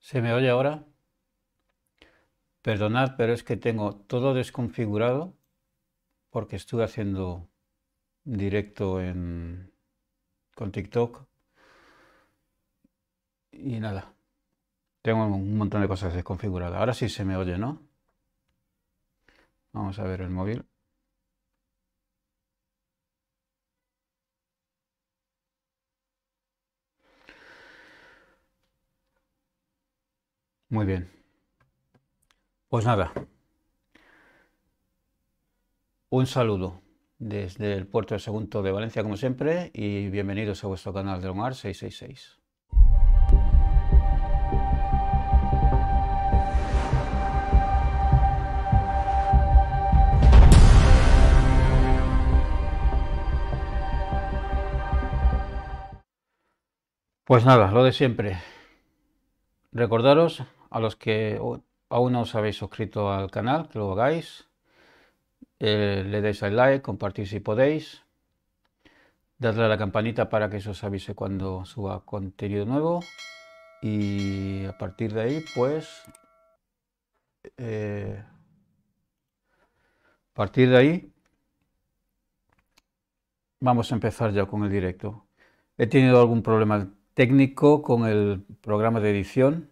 ¿Se me oye ahora? Perdonad, pero es que tengo todo desconfigurado porque estuve haciendo directo en, con TikTok y nada. Tengo un montón de cosas desconfiguradas. Ahora sí se me oye, ¿no? Vamos a ver el móvil. Muy bien. Pues nada. Un saludo desde el puerto del Segundo de Valencia, como siempre, y bienvenidos a vuestro canal de omar 666. Pues nada, lo de siempre. Recordaros a los que aún no os habéis suscrito al canal, que lo hagáis. Eh, le deis al like, compartir si podéis. Dadle a la campanita para que os avise cuando suba contenido nuevo. Y a partir de ahí, pues... Eh, a partir de ahí, vamos a empezar ya con el directo. He tenido algún problema técnico con el programa de edición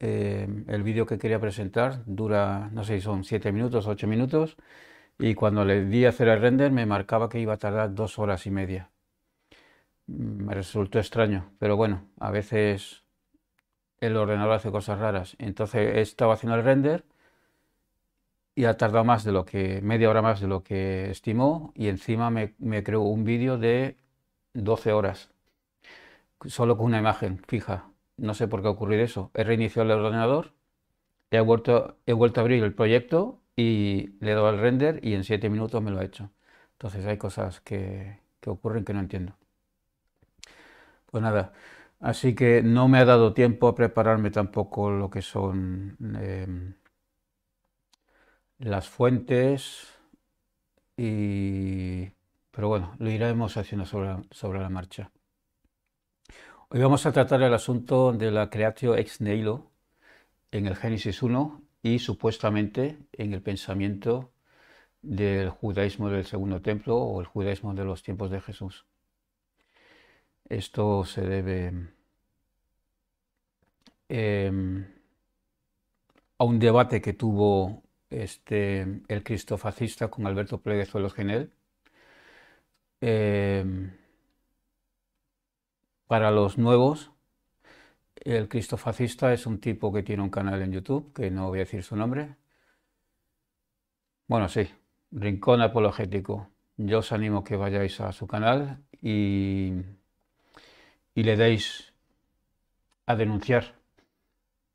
eh, el vídeo que quería presentar dura, no sé si son 7 minutos, 8 minutos, y cuando le di a hacer el render me marcaba que iba a tardar 2 horas y media. Me resultó extraño, pero bueno, a veces el ordenador hace cosas raras. Entonces he estado haciendo el render y ha tardado más de lo que, media hora más de lo que estimó, y encima me, me creó un vídeo de 12 horas, solo con una imagen fija no sé por qué ocurrir eso. He reiniciado el ordenador, he vuelto, a abrir el proyecto y le he dado al render y en 7 minutos me lo ha hecho. Entonces hay cosas que, ocurren que no entiendo. Pues nada, así que no me ha dado tiempo a prepararme tampoco lo que son em, las fuentes y... Pero bueno, lo iremos haciendo sobre la marcha. Hoy vamos a tratar el asunto de la creatio ex nihilo en el Génesis 1 y supuestamente en el pensamiento del judaísmo del segundo templo o el judaísmo de los tiempos de Jesús. Esto se debe em, a un debate que tuvo este, el cristofascista con Alberto los Genel. Em, para los nuevos, el Cristo fascista es un tipo que tiene un canal en YouTube, que no voy a decir su nombre. Bueno, sí, Rincón Apologético. Yo os animo que vayáis a su canal y, y le deis a denunciar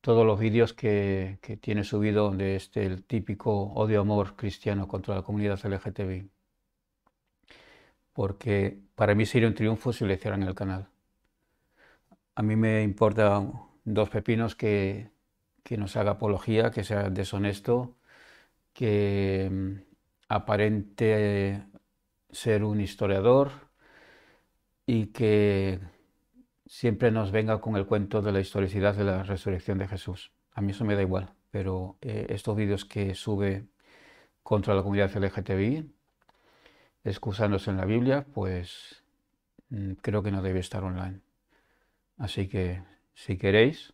todos los vídeos que, tiene subido de este el típico odio-amor cristiano contra la comunidad LGTBI. Porque para mí sería un triunfo si le hicieran el canal a mí me importa dos pepinos que, nos haga apología, que sea deshonesto, que mm, aparente ser un historiador y que siempre nos venga con el cuento de la historicidad de la resurrección de Jesús. A mí eso me da igual, pero eh, estos vídeos que sube contra la comunidad LGTBI, excusándose en la Biblia, pues mm, creo que no debe estar online. Así que si queréis,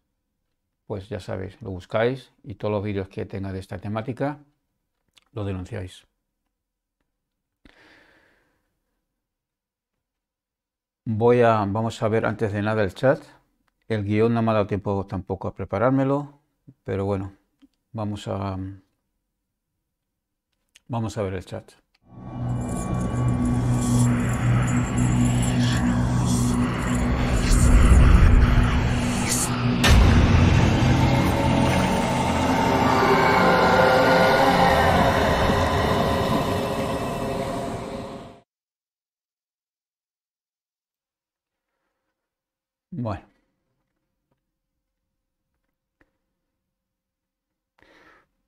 pues ya sabéis, lo buscáis y todos los vídeos que tenga de esta temática lo denunciáis. Voy a, vamos a ver antes de nada el chat. El guión no me ha dado tiempo tampoco a preparármelo, pero bueno, vamos a, vamos a ver el chat.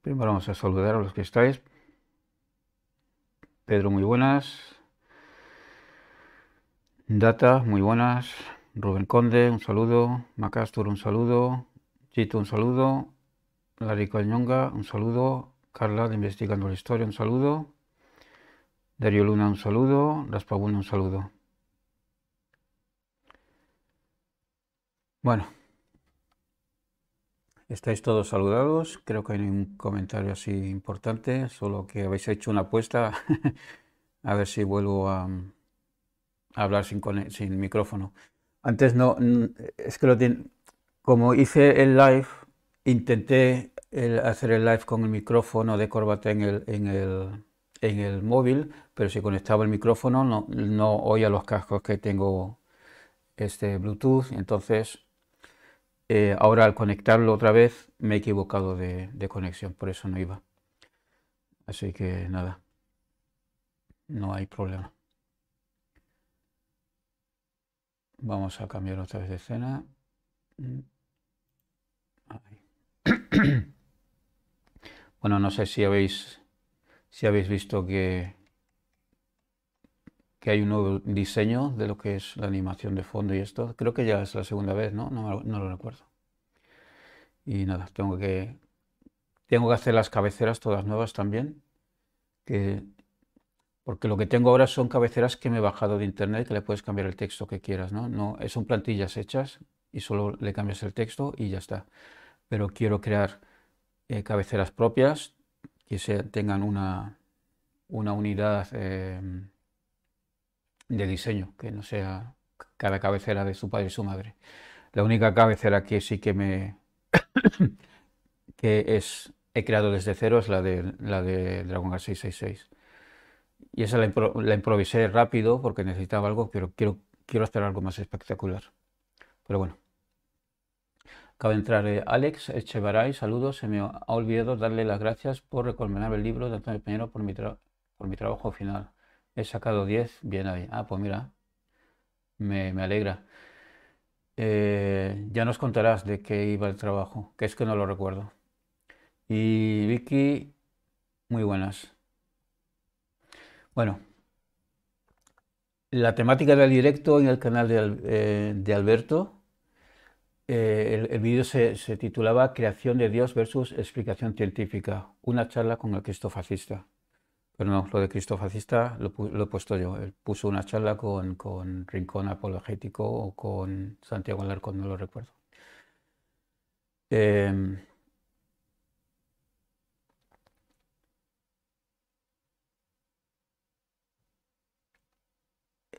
Primero pues vamos a saludar a los que estáis. Pedro, muy buenas. Data, muy buenas. Rubén Conde, un saludo. Macastur, un saludo. Chito, un saludo. Larico Añonga, un saludo. Carla, de Investigando la Historia, un saludo. Darío Luna, un saludo. Raspabuna, un saludo. Bueno, Estáis todos saludados. Creo que hay un comentario así importante, solo que habéis hecho una apuesta. a ver si vuelvo a, hablar sin, micrófono. Antes no, es que lo como hice el live, intenté hacer el live con el micrófono de corbata en el, móvil, pero si conectaba el micrófono no, no oía los cascos que tengo este Bluetooth, entonces eh, ahora al conectarlo otra vez me he equivocado de, conexión, por eso no iba. Así que nada, no hay problema. Vamos a cambiar otra vez de escena. Mm. Bueno, no sé si si habéis visto que que hay un nuevo diseño de lo que es la animación de fondo y esto. Creo que ya es la segunda vez, ¿no? No, lo recuerdo. Y nada, tengo que, tengo que hacer las cabeceras todas nuevas también. Que, porque lo que tengo ahora son cabeceras que me he bajado de internet, que le puedes cambiar el texto que quieras, ¿no? no son plantillas hechas y solo le cambias el texto y ya está. Pero quiero crear eh, cabeceras propias que tengan una, unidad... Em, de diseño, que no sea cada cabecera de su padre y su madre. La única cabecera que sí que me que es he creado desde cero es la de la de Dragon 666. Y esa la, improvisé rápido porque necesitaba algo, pero quiero quiero hacer algo más espectacular. Pero bueno. Acaba de entrar eh, Alex Echevaray, saludos. Se me ha olvidado darle las gracias por recomendar el libro de Antonio Peñero por mi, por mi trabajo final. He sacado 10, bien ahí. Ah, pues mira, me, me alegra. Eh, ya nos contarás de qué iba el trabajo, que es que no lo recuerdo. Y Vicky, muy buenas. Bueno, la temática del directo en el canal de, eh, Alberto, eh, el, vídeo se, se titulaba Creación de Dios versus Explicación Científica, una charla con el Cristo fascista. Pero no, lo de Cristo fascista lo, he puesto yo. Él puso una charla con, Rincón Apologético o con Santiago Alarcón, no lo recuerdo. Em,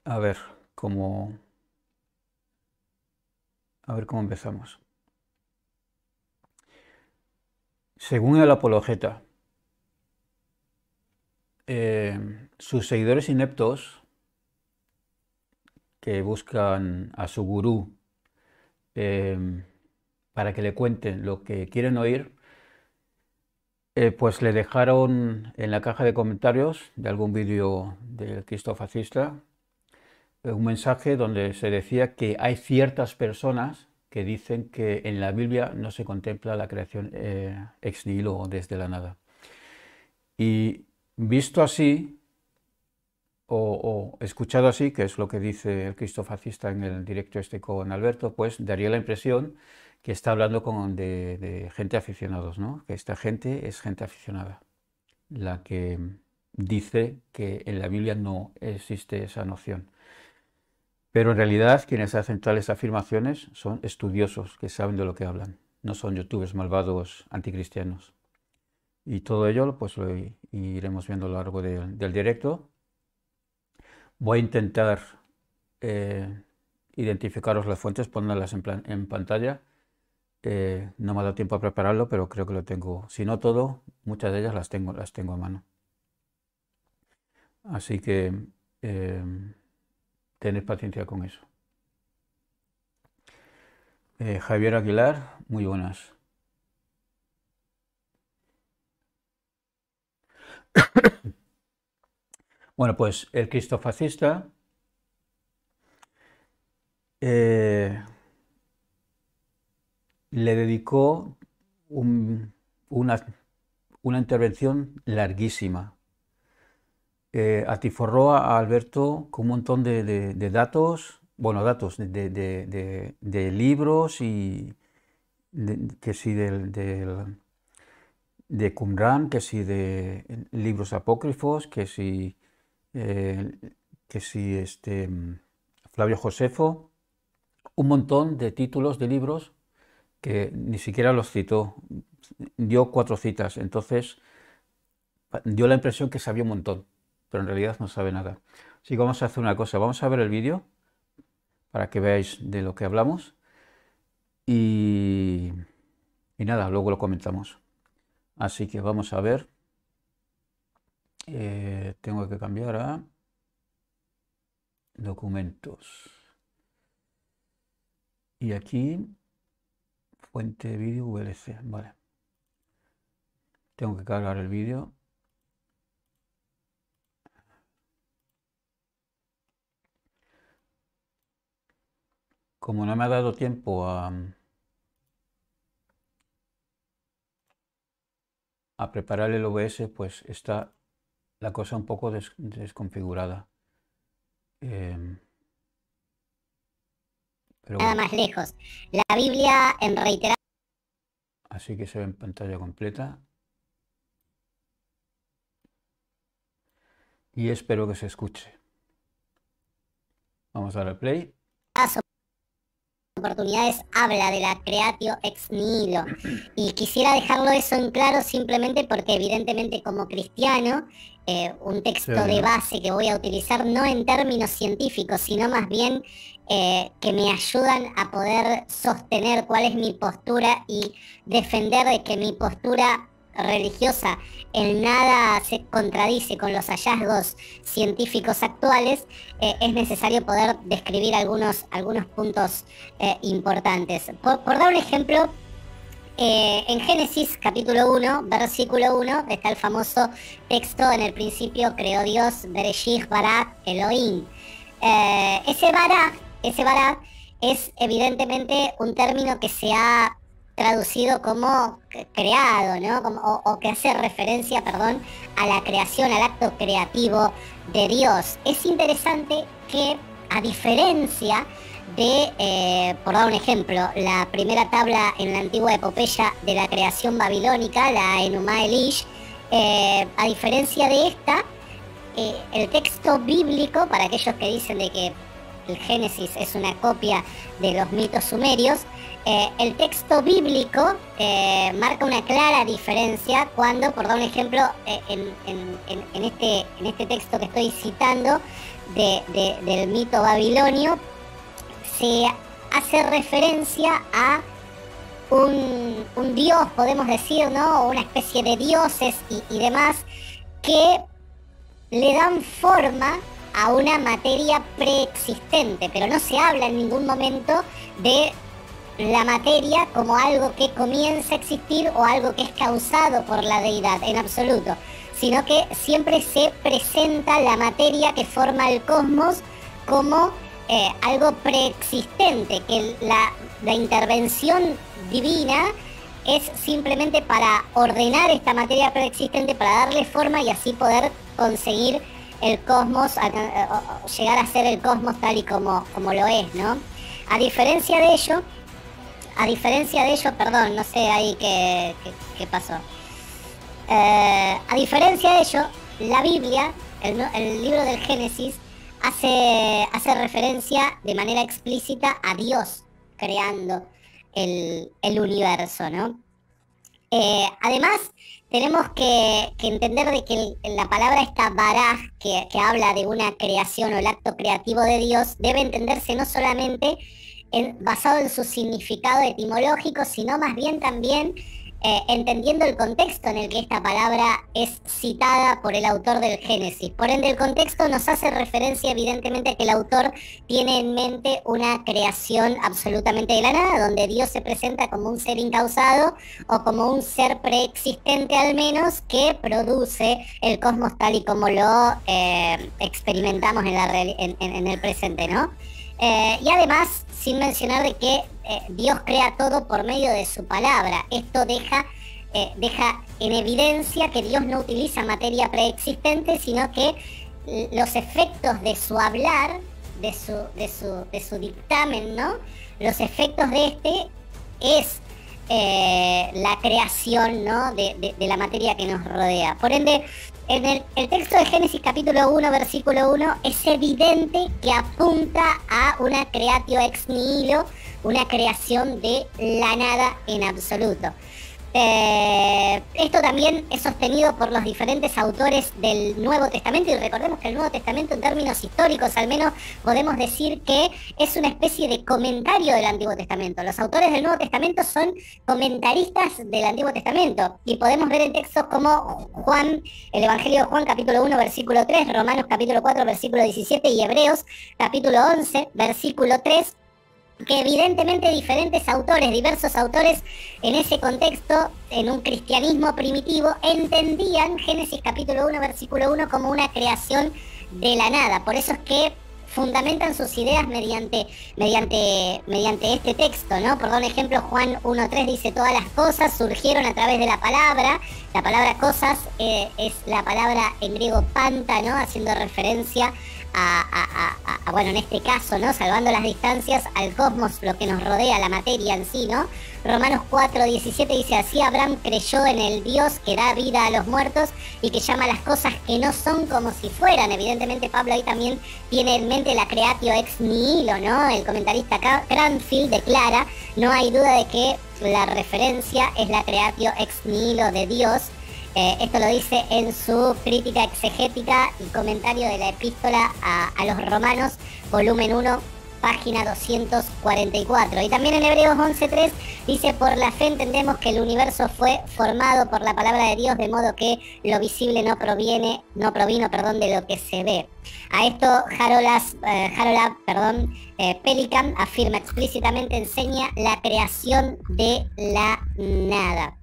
a ver cómo. A ver cómo empezamos. Según el apologeta, Em, sus seguidores ineptos que buscan a su gurú em, para que le cuenten lo que quieren oír, eh, pues le dejaron en la caja de comentarios de algún vídeo del Cristo fascista eh, un mensaje donde se decía que hay ciertas personas que dicen que en la Biblia no se contempla la creación eh, ex nihilo desde la nada. Y Visto así, o, escuchado así, que es lo que dice el Cristo fascista en el directo este con Alberto, pues daría la impresión que está hablando con, de, gente aficionados, ¿no? que esta gente es gente aficionada, la que dice que en la Biblia no existe esa noción. Pero en realidad quienes hacen tales afirmaciones son estudiosos que saben de lo que hablan, no son youtubers malvados anticristianos y todo ello pues lo iremos viendo a lo largo del directo. Voy a intentar eh, identificaros las fuentes, ponerlas en, pantalla. Eh, no me ha dado tiempo a prepararlo, pero creo que lo tengo. Si no todo, muchas de ellas las tengo, las tengo a mano. Así que eh, tened paciencia con eso. Javier Aguilar, muy buenas. bueno, pues el cristofascista eh, le dedicó una, intervención larguísima. Eh, atiforró a Alberto con un montón de, datos, bueno, datos de, libros y que sí, del de Qumran, que si de eh, libros apócrifos, que si, eh, que si este, Flavio Josefo, un montón de títulos de libros que ni siquiera los citó, dio cuatro citas, entonces dio la impresión que sabía un montón, pero en realidad no sabe nada. Así que vamos a hacer una cosa, vamos a ver el vídeo para que veáis de lo que hablamos y, y nada, luego lo comentamos. Así que vamos a ver. Eh, tengo que cambiar a documentos. Y aquí, fuente vídeo VLC. Vale. Tengo que cargar el vídeo. Como no me ha dado tiempo a... a preparar el OBS, pues está la cosa un poco desconfigurada. Em, Nada más lejos. La Biblia en reiterado. Así que se ve en pantalla completa. Y espero que se escuche. Vamos a dar play oportunidades habla de la creatio ex nihilo. Y quisiera dejarlo eso en claro simplemente porque evidentemente como cristiano, eh, un texto de base que voy a utilizar no en términos científicos, sino más bien eh, que me ayudan a poder sostener cuál es mi postura y defender de que mi postura religiosa en nada se contradice con los hallazgos científicos actuales, eh, es necesario poder describir algunos, algunos puntos eh, importantes. Por, dar un ejemplo, eh, en Génesis capítulo 1, versículo 1, está el famoso texto, en el principio creó Dios, bereshit bara Elohim. ese bara ese bara es evidentemente un término que se ha traducido como creado, o, que hace referencia, perdón, a la creación, al acto creativo de Dios. Es interesante que, a diferencia de, eh, por dar un ejemplo, la primera tabla en la antigua epopeya de la creación babilónica, la Enuma Elish, eh, a diferencia de esta, eh, el texto bíblico, para aquellos que dicen de que el Génesis es una copia de los mitos sumerios, eh, el texto bíblico eh, marca una clara diferencia cuando, por dar un ejemplo, eh, en, este, en, este, texto que estoy citando del mito babilonio, se hace referencia a un, dios, podemos decir, ¿no? Una especie de dioses y demás que le dan forma a una materia preexistente, pero no se habla en ningún momento de la materia como algo que comienza a existir o algo que es causado por la deidad, en absoluto, sino que siempre se presenta la materia que forma el cosmos como eh, algo preexistente, que la, intervención divina es simplemente para ordenar esta materia preexistente, para darle forma y así poder conseguir el cosmos, eh, llegar a ser el cosmos tal y como, como lo es, ¿no? A diferencia de ello, a diferencia de ello, perdón, no sé ahí qué, pasó. Eh, a diferencia de ello, la Biblia, el, libro del Génesis, hace, hace referencia de manera explícita a Dios creando el, universo, eh, además, tenemos que, entender de que la palabra esta baraj, que habla de una creación o el acto creativo de Dios, debe entenderse no solamente basado en su significado etimológico, sino más bien también eh, entendiendo el contexto en el que esta palabra es citada por el autor del Génesis. Por ende, el contexto nos hace referencia evidentemente a que el autor tiene en mente una creación absolutamente de la nada, donde Dios se presenta como un ser incausado o como un ser preexistente al menos que produce el cosmos tal y como lo eh, experimentamos en, el presente, eh, y además, sin mencionar que eh, Dios crea todo por medio de su palabra. Esto deja, eh, deja en evidencia que Dios no utiliza materia preexistente, sino que los efectos de su hablar, de su, de de su dictamen, ¿no? Los efectos de este es la creación de, la materia que nos rodea. Por ende, en el, texto de Génesis capítulo 1, versículo 1, es evidente que apunta a una creatio ex nihilo, una creación de la nada en absoluto. Eh, esto también es sostenido por los diferentes autores del Nuevo Testamento y recordemos que el Nuevo Testamento en términos históricos al menos podemos decir que es una especie de comentario del Antiguo Testamento. Los autores del Nuevo Testamento son comentaristas del Antiguo Testamento y podemos ver en textos como Juan, el Evangelio de Juan capítulo 1 versículo 3, Romanos capítulo 4 versículo 17 y Hebreos capítulo 11 versículo 3 que evidentemente diferentes autores, diversos autores en ese contexto, en un cristianismo primitivo, entendían Génesis capítulo 1, versículo 1 como una creación de la nada. Por eso es que fundamentan sus ideas mediante, mediante, mediante este texto, ¿no? Por ejemplo, Juan 1.3 dice, todas las cosas surgieron a través de la palabra. La palabra cosas eh, es la palabra en griego panta, ¿no? Haciendo referencia a, bueno, en este caso, ¿no? Salvando las distancias al cosmos, lo que nos rodea, la materia en sí, ¿no? Romanos 4, 17 dice, así Abraham creyó en el Dios que da vida a los muertos y que llama las cosas que no son como si fueran. Evidentemente Pablo ahí también tiene en mente la creatio ex nihilo, ¿no? El comentarista Cranfield declara, no hay duda de que la referencia es la creatio ex nihilo de Dios eh, esto lo dice en su crítica exegética y comentario de la epístola a, los romanos, volumen 1, página 244. Y también en Hebreos 11.3 dice, por la fe entendemos que el universo fue formado por la palabra de Dios, de modo que lo visible no proviene, no provino, perdón, de lo que se ve. A esto eh, perdón, eh, Pelican afirma explícitamente, enseña la creación de la nada.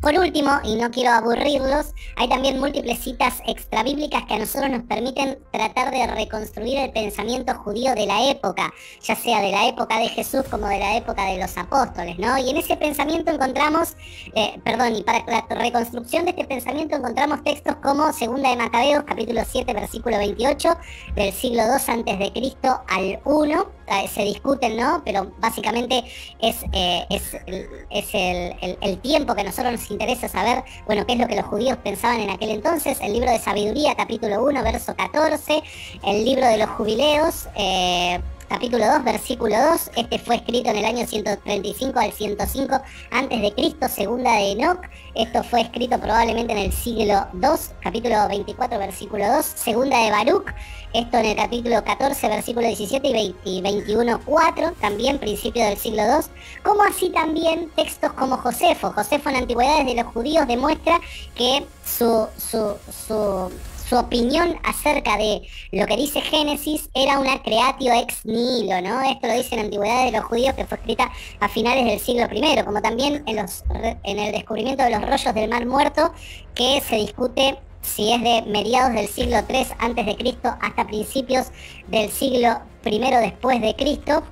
Por último, y no quiero aburrirlos, hay también múltiples citas extrabíblicas que a nosotros nos permiten tratar de reconstruir el pensamiento judío de la época, ya sea de la época de Jesús como de la época de los apóstoles, ¿no? Y en ese pensamiento encontramos, eh, perdón, y para la reconstrucción de este pensamiento encontramos textos como Segunda de Macabeos, capítulo 7, versículo 28, del siglo 2 antes de Cristo al 1, eh, se discuten, ¿no? Pero básicamente es, eh, es, el tiempo que nosotros nos interesa saber, bueno, qué es lo que los judíos pensaban en aquel entonces, el libro de sabiduría, capítulo 1, verso 14, el libro de los jubileos, eh, capítulo 2, versículo 2. Este fue escrito en el año 135 al 105 antes de Cristo, segunda de Enoch. Esto fue escrito probablemente en el siglo 2, capítulo 24, versículo 2, segunda de Baruch. Esto en el capítulo 14, versículo 17 y, y 21, 4, también principio del siglo 2. Como así también textos como Josefo. Josefo en Antigüedades de los Judíos demuestra que su, su, su su opinión acerca de lo que dice Génesis era una creatio ex nihilo, ¿no? Esto lo dice en Antigüedad de los Judíos, que fue escrita a finales del siglo I, como también en, los, en el descubrimiento de los rollos del Mar Muerto, que se discute si es de mediados del siglo III antes de Cristo hasta principios del siglo I después de Cristo,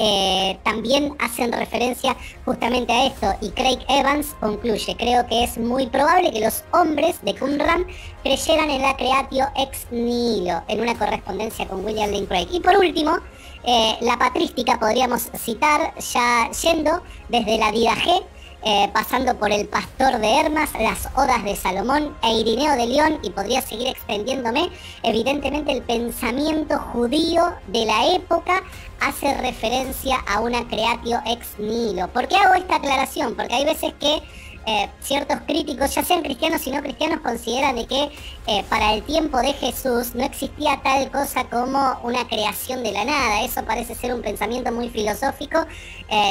eh, también hacen referencia justamente a esto y Craig Evans concluye, creo que es muy probable que los hombres de Qumran creyeran en la creatio ex nihilo, en una correspondencia con William Lane Craig. Y por último, eh, la patrística podríamos citar ya yendo desde la vida G eh, pasando por El Pastor de Hermas, las Odas de Salomón e Irineo de León, y podría seguir extendiéndome, evidentemente el pensamiento judío de la época hace referencia a una creatio ex nihilo. ¿Por qué hago esta aclaración? Porque hay veces que eh, ciertos críticos, ya sean cristianos y no cristianos, consideran de que eh, para el tiempo de Jesús no existía tal cosa como una creación de la nada. Eso parece ser un pensamiento muy filosófico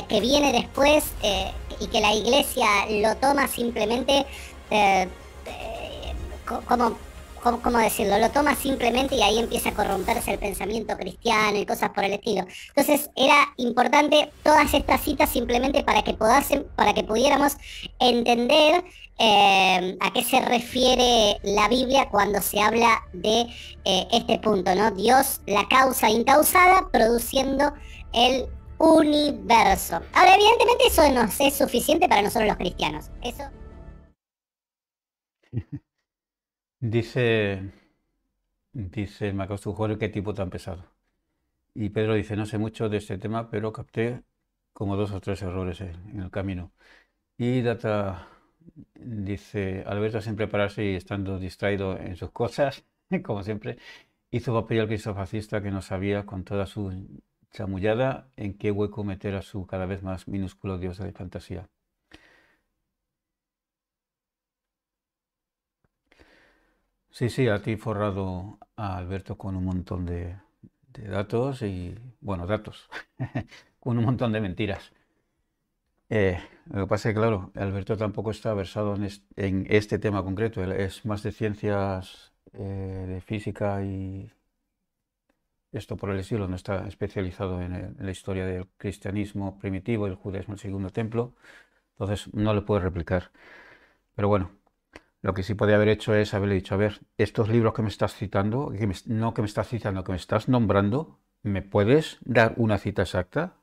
que viene después y que la iglesia lo toma simplemente, eh, como, ¿cómo decirlo? Lo toma simplemente y ahí empieza a corromperse el pensamiento cristiano y cosas por el estilo. Entonces era importante todas estas citas simplemente para que, podasen, para que pudiéramos entender eh, a qué se refiere la Biblia cuando se habla de eh, este punto, ¿no? Dios, la causa incausada, produciendo el universo. Ahora, evidentemente eso no es suficiente para nosotros los cristianos. Eso... dice, dice el qué tipo tan pesado. Y Pedro dice, no sé mucho de este tema, pero capté como dos o tres errores en el camino. Y Data dice, Alberto sin prepararse y estando distraído en sus cosas, como siempre, hizo papel al cristofascista que no sabía con toda su chamullada en qué hueco meter a su cada vez más minúsculo dios de fantasía. Sí, sí, a ti forrado a Alberto con un montón de, datos y, bueno, datos, con un montón de mentiras. Eh, lo que pasa es que, claro, Alberto tampoco está versado en, este tema concreto, es más de ciencias eh, de física y esto por el estilo no está especializado en, la historia del cristianismo primitivo, y el judaísmo, el segundo templo, entonces no le puedo replicar. Pero bueno, lo que sí podía haber hecho es haberle dicho, a ver, estos libros que me estás citando, no que me estás citando, que me estás nombrando, ¿me puedes dar una cita exacta?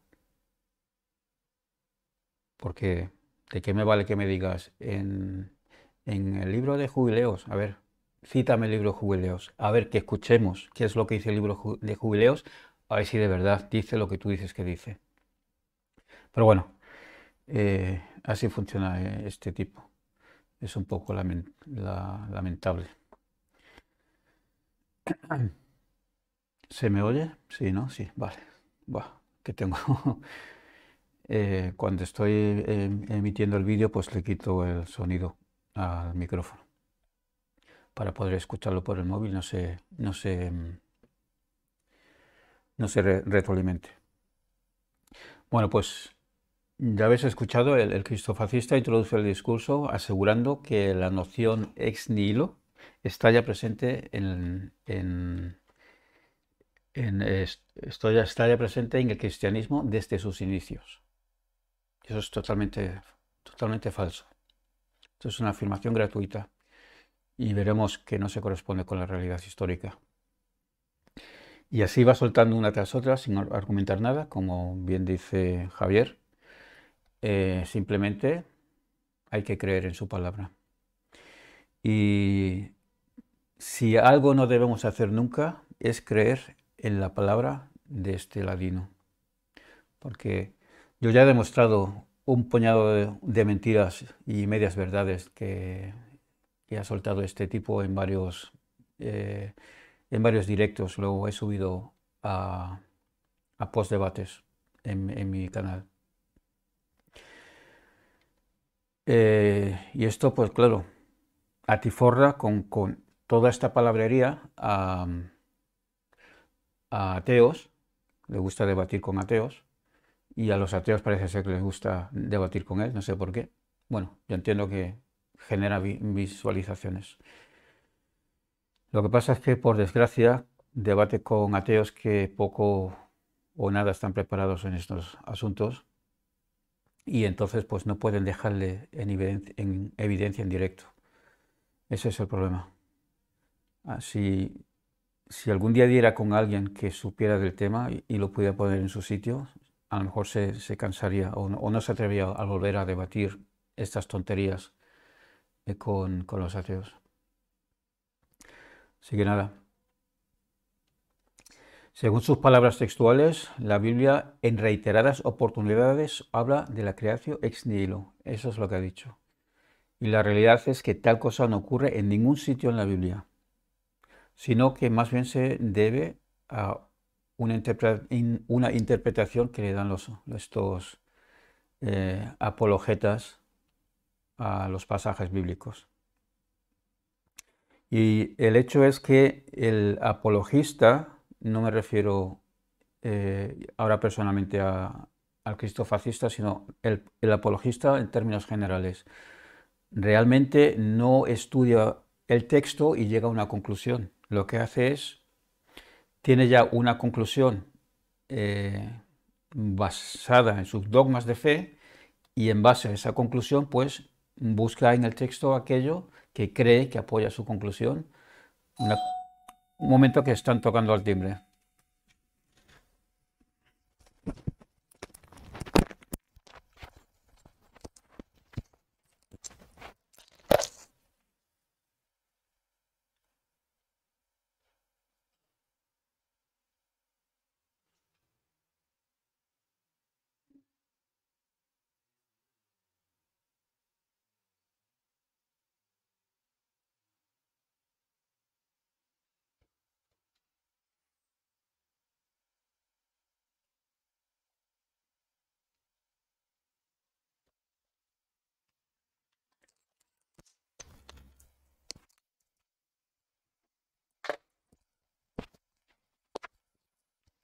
Porque, ¿de qué me vale que me digas en el libro de jubileos? A ver, cítame el libro de jubileos, a ver que escuchemos qué es lo que dice el libro de jubileos, a ver si de verdad dice lo que tú dices que dice. Pero bueno, eh, así funciona eh, este tipo. Es un poco lamentable. ¿Se me oye? Sí, ¿no? Sí, vale. Buah, que tengo... Eh, cuando estoy emitiendo el vídeo, pues le quito el sonido al micrófono para poder escucharlo por el móvil no se, no se, no se retroalimente. Bueno, pues ya habéis escuchado, el, el cristofascista introduce el discurso asegurando que la noción ex nihilo está ya presente en, en esto ya está ya presente en el cristianismo desde sus inicios. Eso es totalmente, totalmente falso. Esto es una afirmación gratuita y veremos que no se corresponde con la realidad histórica. Y así va soltando una tras otra sin argumentar nada, como bien dice Javier. Eh, simplemente hay que creer en su palabra. Y si algo no debemos hacer nunca es creer en la palabra de este ladino. Porque yo ya he demostrado un puñado de mentiras y medias verdades que ha soltado este tipo en varios, eh, en varios directos. Luego he subido a, a post debates en, mi canal. Eh, y esto, pues claro, atiforra con, con toda esta palabrería a, a, ateos, le gusta debatir con ateos, y a los ateos parece ser que les gusta debatir con él, no sé por qué. Bueno, yo entiendo que genera visualizaciones. Lo que pasa es que, por desgracia, debate con ateos que poco o nada están preparados en estos asuntos y entonces pues no pueden dejarle en evidencia en, directo. Ese es el problema. Ah, si, si algún día diera con alguien que supiera del tema y, lo pudiera poner en su sitio, a lo mejor se, cansaría o no, se atrevía a volver a debatir estas tonterías eh, con, los ateos. Así que nada. Según sus palabras textuales, la Biblia en reiteradas oportunidades habla de la creación ex nihilo. Eso es lo que ha dicho. Y la realidad es que tal cosa no ocurre en ningún sitio en la Biblia, sino que más bien se debe a una, interpretación que le dan los, estos eh, apologetas a los pasajes bíblicos. Y el hecho es que el apologista, no me refiero eh, ahora personalmente al al fascista sino el, apologista en términos generales, realmente no estudia el texto y llega a una conclusión. Lo que hace es, tiene ya una conclusión eh, basada en sus dogmas de fe y en base a esa conclusión, pues busca en el texto aquello que cree que apoya su conclusión. un momento que están tocando al timbre.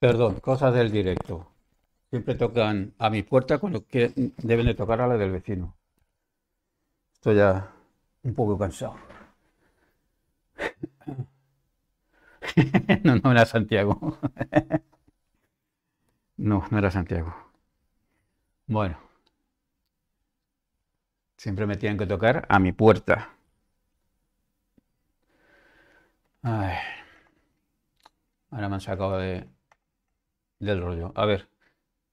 Perdón, cosas del directo. Siempre tocan a mi puerta cuando deben de tocar a la del vecino. Estoy ya un poco cansado. no, no era Santiago. no, no era Santiago. Bueno. Siempre me tienen que tocar a mi puerta. Ahora me han sacado de, del rollo. A ver,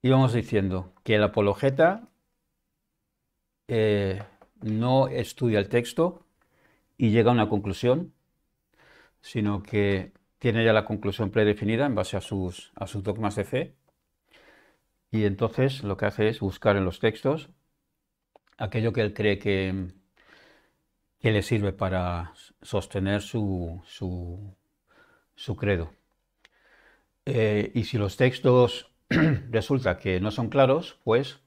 íbamos diciendo que el apologeta eh, no estudia el texto y llega a una conclusión, sino que tiene ya la conclusión predefinida en base a sus, dogmas de fe. Y entonces lo que hace es buscar en los textos aquello que él cree que, le sirve para sostener su credo. Eh, y si los textos resulta que no son claros, pues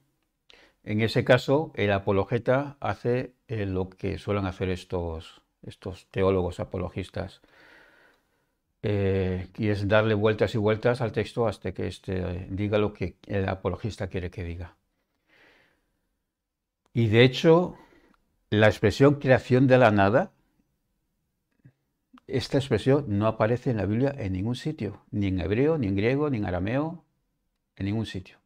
en ese caso el apologeta hace eh, lo que suelen hacer estos, estos teólogos apologistas, eh, y es darle vueltas y vueltas al texto hasta que este diga lo que el apologista quiere que diga. Y de hecho, la expresión creación de la nada esta expresión no aparece en la Biblia en ningún sitio, ni en hebreo, ni en griego, ni en arameo, en ningún sitio.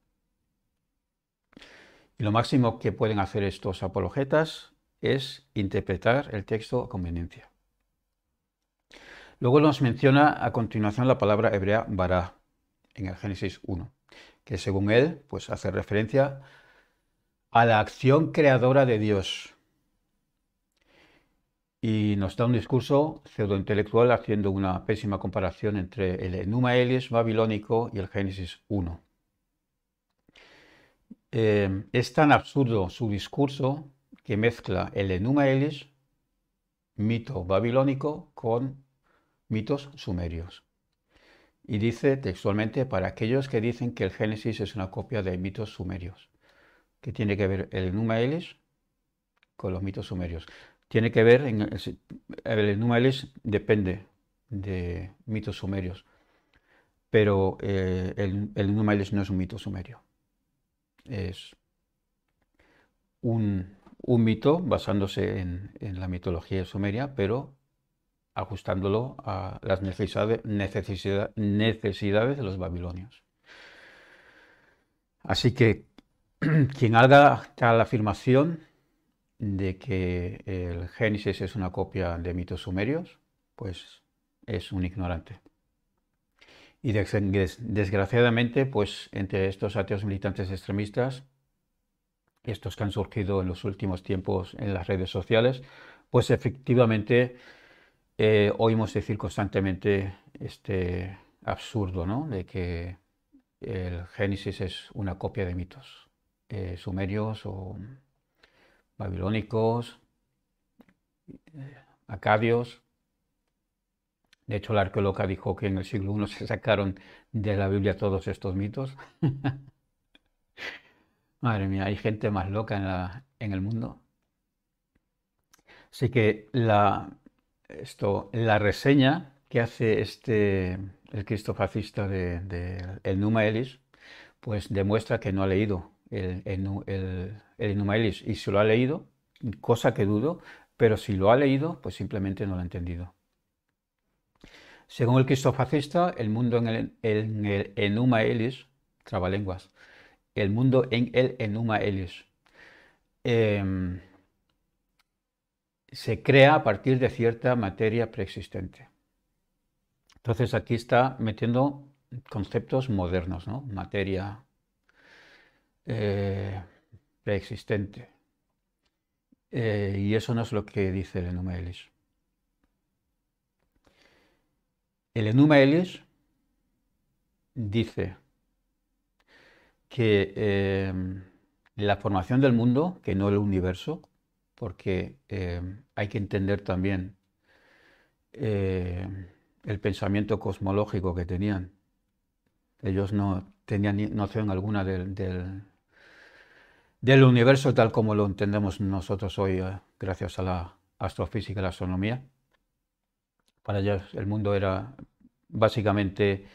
Y lo máximo que pueden hacer estos apologetas es interpretar el texto a conveniencia. Luego nos menciona a continuación la palabra hebrea Bará en el Génesis 1, que según él pues hace referencia a la acción creadora de Dios, y nos da un discurso pseudointelectual haciendo una pésima comparación entre el Enuma Elish babilónico y el Génesis 1. Eh, es tan absurdo su discurso que mezcla el Enuma Elish, mito babilónico, con mitos sumerios. Y dice textualmente, para aquellos que dicen que el Génesis es una copia de mitos sumerios, ¿Qué tiene que ver el Enuma Elish con los mitos sumerios tiene que ver, en, el es, depende de mitos sumerios, pero eh, el, el no es un mito sumerio, es un, mito basándose en, la mitología sumeria, pero ajustándolo a las necesidades, necesidades de los babilonios. Así que quien haga tal afirmación de que el Génesis es una copia de mitos sumerios, pues es un ignorante. Y desgraciadamente, pues entre estos ateos militantes extremistas, estos que han surgido en los últimos tiempos en las redes sociales, pues efectivamente eh, oímos decir constantemente este absurdo, ¿no? De que el Génesis es una copia de mitos eh, sumerios o babilónicos, eh, acadios. De hecho, la arqueóloga dijo que en el siglo I se sacaron de la Biblia todos estos mitos. Madre mía, hay gente más loca en, el mundo. Así que la, esto, la reseña que hace este, el cristofascista de, de El Numa Elis, pues demuestra que no ha leído el, el, Y si lo ha leído, cosa que dudo, pero si lo ha leído, pues simplemente no lo ha entendido. Según el cristofacista, el mundo en el, en Enuma trabalenguas, el mundo en el Enuma Elis, em, se crea a partir de cierta materia preexistente. Entonces aquí está metiendo conceptos modernos, ¿no? Materia eh, preexistente. Eh, y eso no es lo que dice el Enuma Elis. El Enuma Elis dice que em, la formación del mundo, que no el universo, porque em, hay que entender también em, el pensamiento cosmológico que tenían. Ellos no tenían noción alguna del, del universo tal como lo entendemos nosotros hoy, eh, gracias a la astrofísica y la astronomía. Para ellos el mundo era básicamente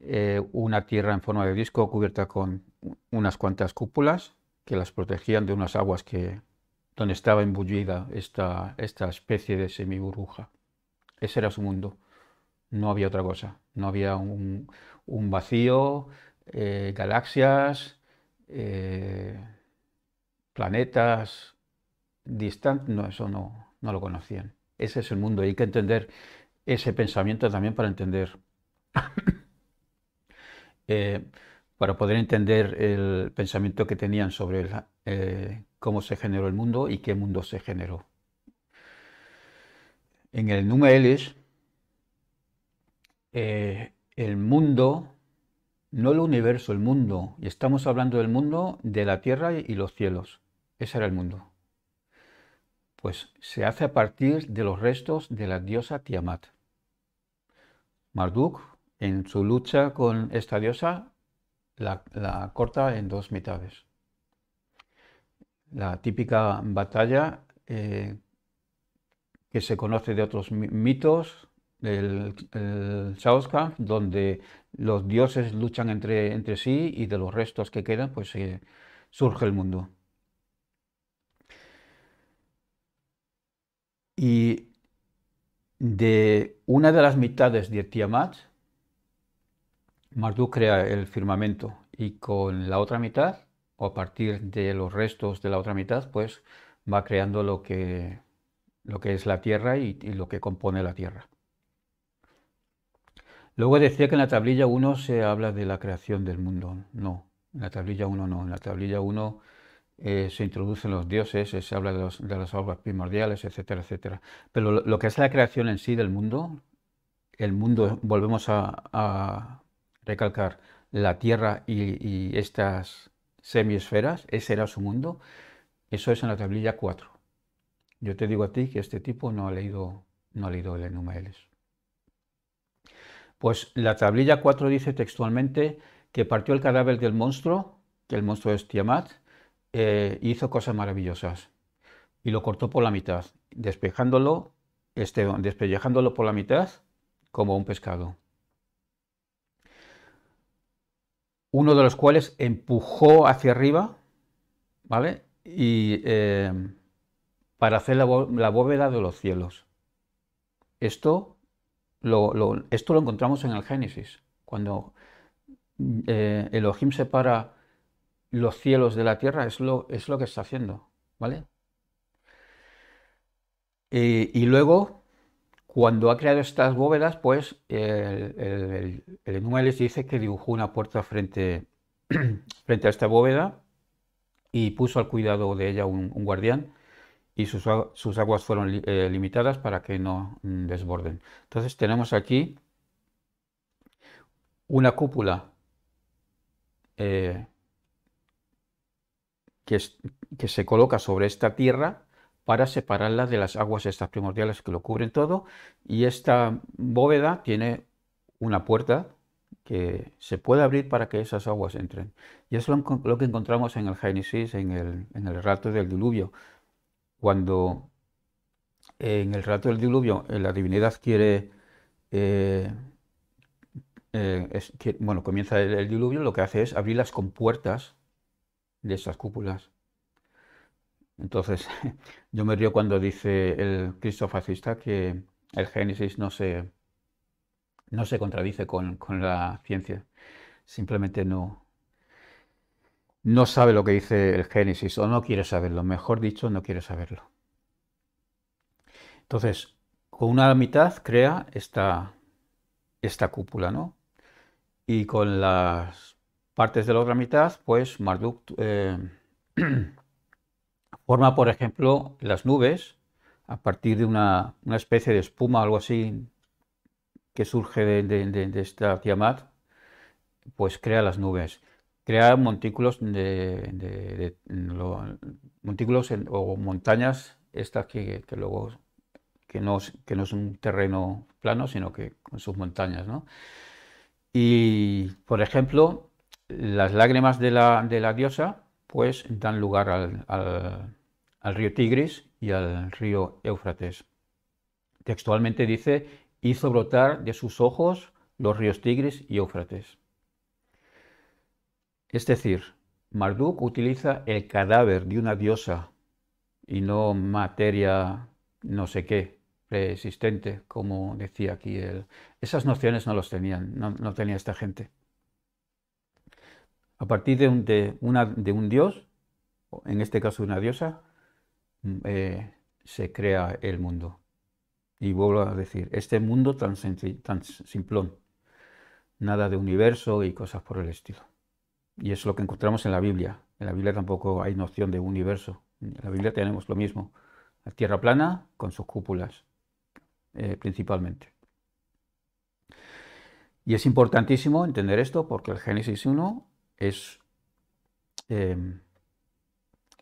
eh, una tierra en forma de disco cubierta con unas cuantas cúpulas que las protegían de unas aguas que, donde estaba embullida esta, esta especie de semiburbuja. Ese era su mundo. No había otra cosa. No había un, vacío, eh, galaxias planetas distantes, no, eso no, no lo conocían. Ese es el mundo. Y hay que entender ese pensamiento también para entender, eh, para poder entender el pensamiento que tenían sobre eh, cómo se generó el mundo y qué mundo se generó. En el Numa Elis, eh, el mundo, no el universo, el mundo, y estamos hablando del mundo, de la tierra y los cielos. Ese era el mundo. Pues se hace a partir de los restos de la diosa Tiamat. Marduk, en su lucha con esta diosa, la, corta en dos mitades. La típica batalla eh, que se conoce de otros mitos, del el donde los dioses luchan entre, entre sí y de los restos que quedan, pues eh, surge el mundo. y de una de las mitades de Tiamat, Marduk crea el firmamento y con la otra mitad, o a partir de los restos de la otra mitad, pues va creando lo que, lo que es la Tierra y, lo que compone la Tierra. Luego decía que en la tablilla 1 se habla de la creación del mundo. No, en la tablilla 1 no. En la tablilla 1 eh, se introducen los dioses, eh, se habla de, las obras primordiales, etcétera, etcétera. Pero lo, que es la creación en sí del mundo, el mundo, volvemos a, recalcar, la Tierra y, estas semiesferas, ese era su mundo, eso es en la tablilla 4. Yo te digo a ti que este tipo no ha leído, no ha leído el Enuma Pues la tablilla 4 dice textualmente que partió el cadáver del monstruo, que el monstruo es Tiamat, eh, hizo cosas maravillosas y lo cortó por la mitad, despejándolo, este, por la mitad como un pescado. Uno de los cuales empujó hacia arriba, ¿vale? Y eh, para hacer la, bóveda de los cielos. Esto lo, encontramos en el Génesis, cuando mm, eh, Elohim separa los cielos de la tierra, es lo, es lo que está haciendo, ¿vale? Eh, y luego, cuando ha creado estas bóvedas, pues el, el, dice que dibujó una puerta frente, frente a esta bóveda y puso al cuidado de ella un, guardián y sus, aguas fueron eh, limitadas para que no mm, desborden. Entonces tenemos aquí una cúpula eh, que, se coloca sobre esta tierra para separarla de las aguas estas primordiales que lo cubren todo. Y esta bóveda tiene una puerta que se puede abrir para que esas aguas entren. Y es lo que encontramos en el Génesis, en el, en rato del diluvio. Cuando en el rato del diluvio eh, la divinidad quiere, eh, eh, bueno, comienza el, el diluvio, lo que hace es abrir las compuertas de esas cúpulas. Entonces, yo me río cuando dice el Cristo fascista que el Génesis no se, no se contradice con, la ciencia. Simplemente no, no sabe lo que dice el Génesis o no quiere saberlo. Mejor dicho, no quiere saberlo. Entonces, con una mitad crea esta, esta cúpula, ¿no? Y con las partes de la otra mitad, pues Marduk eh, forma, por ejemplo, las nubes a partir de una, especie de espuma, algo así, que surge de, esta Tiamat, pues crea las nubes. Crea montículos de, montículos o montañas, estas que, luego que no, que no, es un terreno plano, sino que con sus montañas. ¿no? Y, por ejemplo, las lágrimas de la, diosa pues dan lugar al, río Tigris y al río Éufrates. Textualmente dice, hizo brotar de sus ojos los ríos Tigris y Éufrates. Es decir, Marduk utiliza el cadáver de una diosa y no materia no sé qué, preexistente, como decía aquí él. Esas nociones no las tenían, no, no tenía esta gente a partir de un, una, de un dios, en este caso una diosa, mm, eh, se crea el mundo. Y vuelvo a decir, este mundo tan, simplón, nada de universo y cosas por el estilo. Y es lo que encontramos en la Biblia. En la Biblia tampoco hay noción de universo. En la Biblia tenemos lo mismo. La tierra plana con sus cúpulas, eh, principalmente. Y es importantísimo entender esto porque el Génesis 1 Em,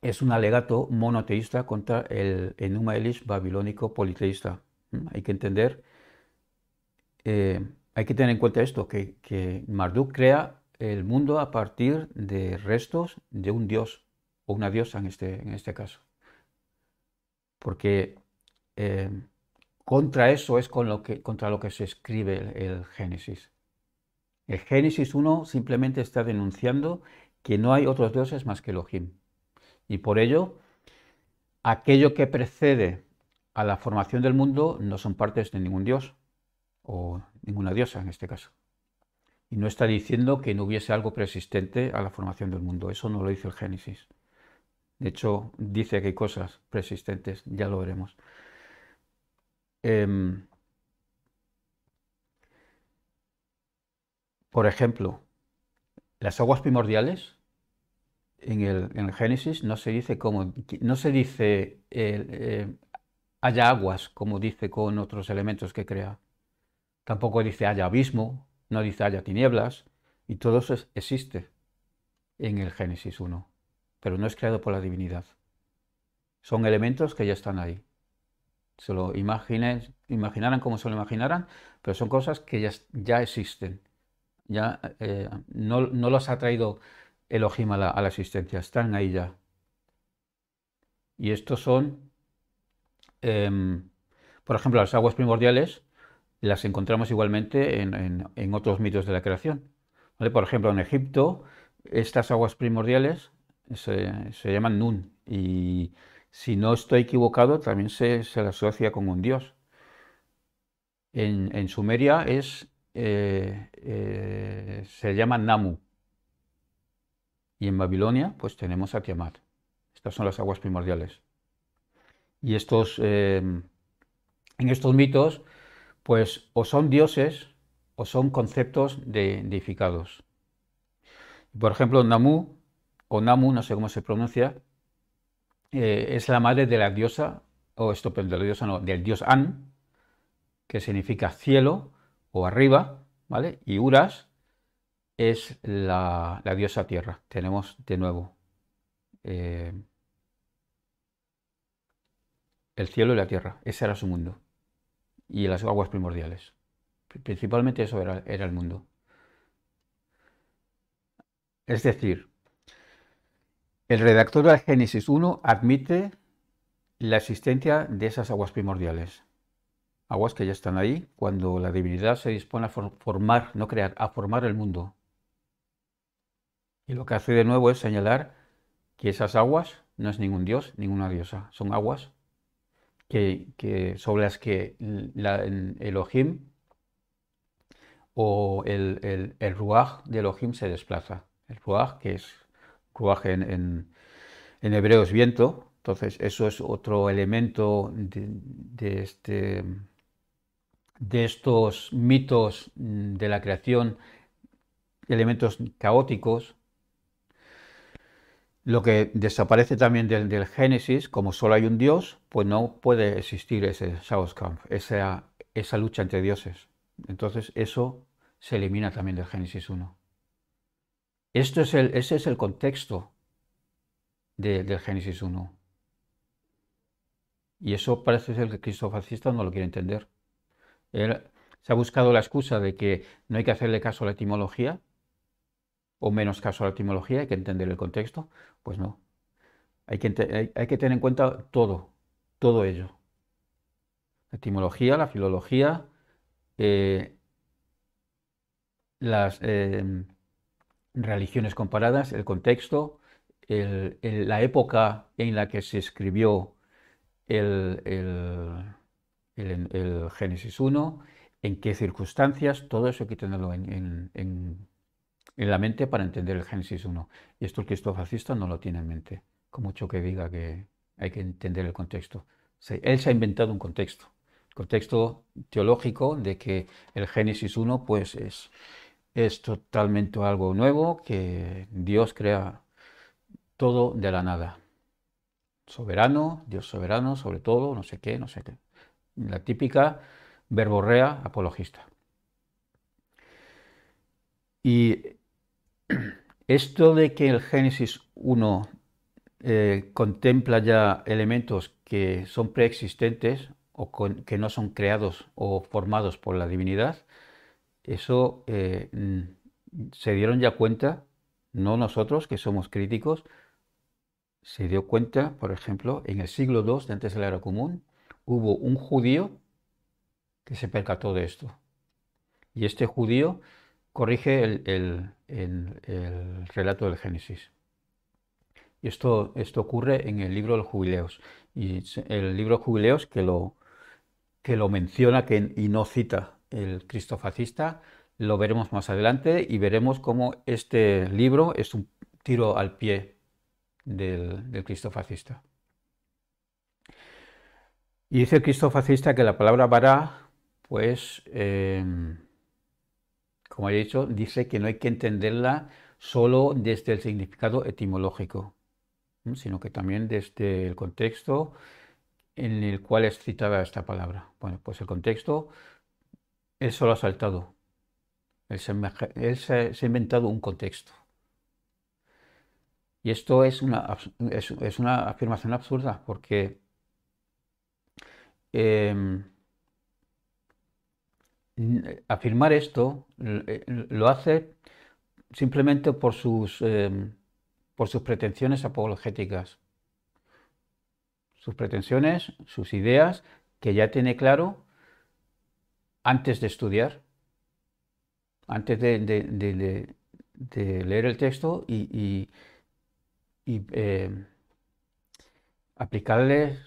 es, un alegato monoteísta contra el Enuma Elish babilónico politeísta. Mm, hay que entender, em, hay que tener en cuenta esto, que, Marduk crea el mundo a partir de restos de un dios o una diosa en este, en este caso. Porque em, contra eso es con lo que, contra lo que se escribe el Génesis. El Génesis 1 simplemente está denunciando que no hay otros dioses más que Elohim. Y por ello, aquello que precede a la formación del mundo no son partes de ningún dios, o ninguna diosa en este caso. Y no está diciendo que no hubiese algo preexistente a la formación del mundo. Eso no lo dice el Génesis. De hecho, dice que hay cosas preexistentes, ya lo veremos. Eh, Por ejemplo, las aguas primordiales en el, Génesis no se dice como no se dice eh, eh, haya aguas como dice con otros elementos que crea. Tampoco dice haya abismo, no dice haya tinieblas y todo eso existe en el Génesis 1, pero no es creado por la divinidad. Son elementos que ya están ahí. Se lo imaginen, como se lo imaginarán, pero son cosas que ya, ya existen ya eh, no, los ha traído el a la, a la existencia, están ahí ya. Y estos son, em, por ejemplo, las aguas primordiales las encontramos igualmente en, otros mitos de la creación. Por ejemplo, en Egipto, estas aguas primordiales se, llaman Nun y si no estoy equivocado también se, se asocia con un dios. En, en Sumeria es eh, eh, se llama Namu. Y en Babilonia, pues tenemos a Tiamat. Estas son las aguas primordiales. Y estos, eh, en estos mitos, pues o son dioses o son conceptos de, deificados. Por ejemplo, Namu, o Namu, no sé cómo se pronuncia, es la madre de la diosa, o esto, del dios An, que significa cielo, o arriba, ¿vale? Y Uras es la, diosa tierra. Tenemos de nuevo eh, el cielo y la tierra. Ese era su mundo. Y las aguas primordiales. Principalmente eso era, el mundo. Es decir, el redactor de Génesis 1 admite la existencia de esas aguas primordiales aguas que ya están ahí, cuando la divinidad se dispone a formar, no crear, a formar el mundo. Y lo que hace de nuevo es señalar que esas aguas no es ningún dios, ninguna diosa, son aguas que, sobre las que la, Elohim o el, el, ruaj de Elohim se desplaza. El ruaj, que es ruaj en, en, hebreo es viento, entonces eso es otro elemento de este de estos mitos mm, de la creación, elementos caóticos, lo que desaparece también del, Génesis, como solo hay un Dios, pues no puede existir ese Shauskampf, esa, lucha entre dioses. Entonces eso se elimina también del Génesis 1. Esto es el, ese es el contexto del Génesis 1. Y eso parece ser que el fascista no lo quiere entender se ha buscado la excusa de que no hay que hacerle caso a la etimología, o menos caso a la etimología, hay que entender el contexto. Pues no. Hay que, hay, que tener en cuenta todo, todo ello. La etimología, la filología, eh, las em, religiones comparadas, el contexto, la época en la que se escribió el el, Génesis 1, en qué circunstancias, todo eso hay que tenerlo en, la mente para entender el Génesis 1. Y esto el cristofascista no lo tiene en mente, con mucho que diga que hay que entender el contexto. él se ha inventado un contexto, contexto teológico de que el Génesis 1 pues es, es totalmente algo nuevo, que Dios crea todo de la nada. Soberano, Dios soberano, sobre todo, no sé qué, no sé qué la típica verborrea apologista. Y esto de que el Génesis 1 eh, contempla ya elementos que son preexistentes o que no son creados o formados por la divinidad, eso eh, mm, se dieron ya cuenta, no nosotros que somos críticos, se dio cuenta, por ejemplo, en el siglo II de antes de la era común, hubo un judío que se percató de esto. Y este judío corrige el, relato del Génesis. Y esto, ocurre en el libro de los jubileos. Y el libro de jubileos que lo, menciona que, y no cita el fascista, lo veremos más adelante y veremos cómo este libro es un tiro al pie del, del Fascista. Y dice Cristo fascista que la palabra vara, pues, eh, como he dicho, dice que no hay que entenderla solo desde el significado etimológico, sino que también desde el contexto en el cual es citada esta palabra. Bueno, pues el contexto, él solo ha saltado, él se, ha inventado un contexto. Y esto es una, es una afirmación absurda, porque Em, afirmar esto eh, lo hace simplemente por sus, em, por sus pretensiones apologéticas. Sus pretensiones, sus ideas, que ya tiene claro antes de estudiar, antes de, leer el texto y, y, em, aplicarle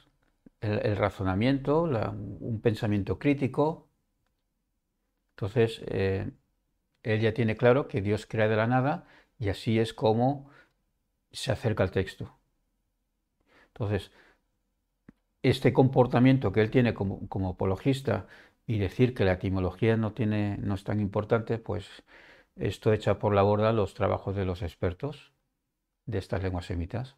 el, razonamiento, un pensamiento crítico. Entonces, eh, él ya tiene claro que Dios crea de la nada y así es como se acerca al texto. Entonces, este comportamiento que él tiene como, como apologista y decir que la etimología no, tiene, no es tan importante, pues esto echa por la borda los trabajos de los expertos de estas lenguas semitas.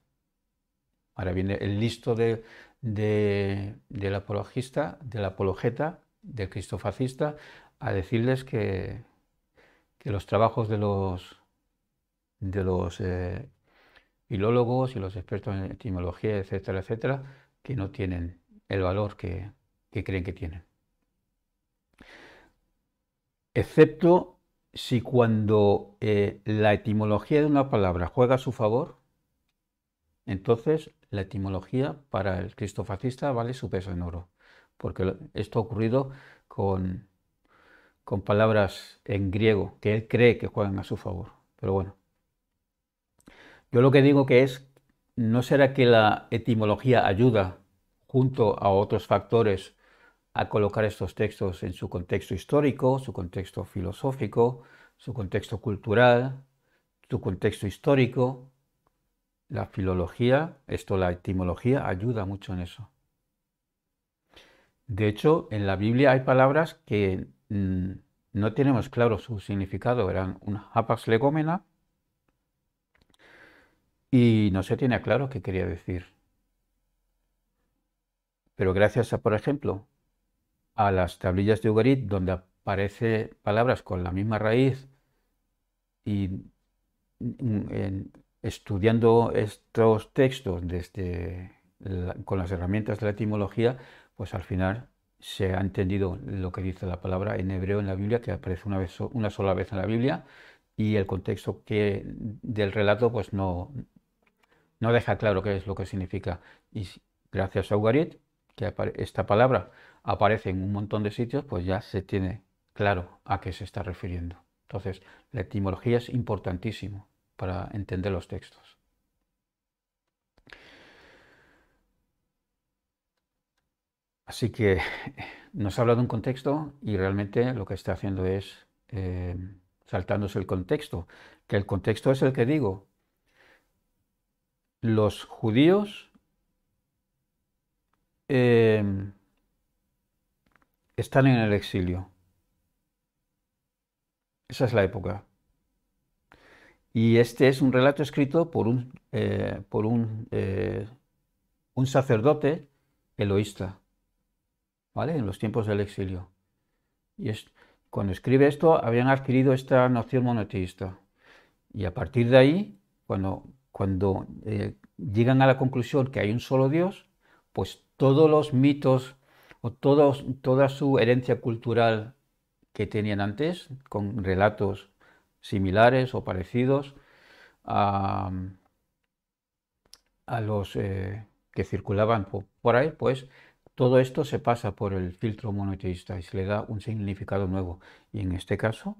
Ahora viene el listo de, de, del apologista, del apologeta, del cristofascista, a decirles que, los trabajos de los, de los eh, filólogos y los expertos en etimología, etcétera, etcétera, que no tienen el valor que, creen que tienen. Excepto si cuando eh, la etimología de una palabra juega a su favor, entonces la etimología para el Cristo fascista vale su peso en oro, porque esto ha ocurrido con, con palabras en griego que él cree que juegan a su favor. Pero bueno, yo lo que digo que es, ¿no será que la etimología ayuda junto a otros factores a colocar estos textos en su contexto histórico, su contexto filosófico, su contexto cultural, su contexto histórico, la filología, esto la etimología, ayuda mucho en eso. De hecho, en la Biblia hay palabras que mm, no tenemos claro su significado. Eran un hapax legómena y no se tiene claro qué quería decir. Pero gracias a, por ejemplo, a las tablillas de Ugarit, donde aparecen palabras con la misma raíz y mm, en, estudiando estos textos desde con las herramientas de la etimología, pues al final se ha entendido lo que dice la palabra en hebreo en la Biblia, que aparece una, vez, una sola vez en la Biblia, y el contexto que, del relato pues no, no deja claro qué es lo que significa. Y gracias a Ugarit, que esta palabra aparece en un montón de sitios, pues ya se tiene claro a qué se está refiriendo. Entonces, la etimología es importantísimo para entender los textos. Así que nos habla de un contexto y realmente lo que está haciendo es eh, saltándose el contexto, que el contexto es el que digo. Los judíos em, están en el exilio. Esa es la época. Y este es un relato escrito por un, eh, por un, eh, un sacerdote eloísta, ¿vale? En los tiempos del exilio. Y es, cuando escribe esto, habían adquirido esta noción monoteísta. Y a partir de ahí, cuando, cuando eh, llegan a la conclusión que hay un solo Dios, pues todos los mitos o todos, toda su herencia cultural que tenían antes, con relatos similares o parecidos a, los eh, que circulaban por, ahí, pues todo esto se pasa por el filtro monoteísta y se le da un significado nuevo. Y en este caso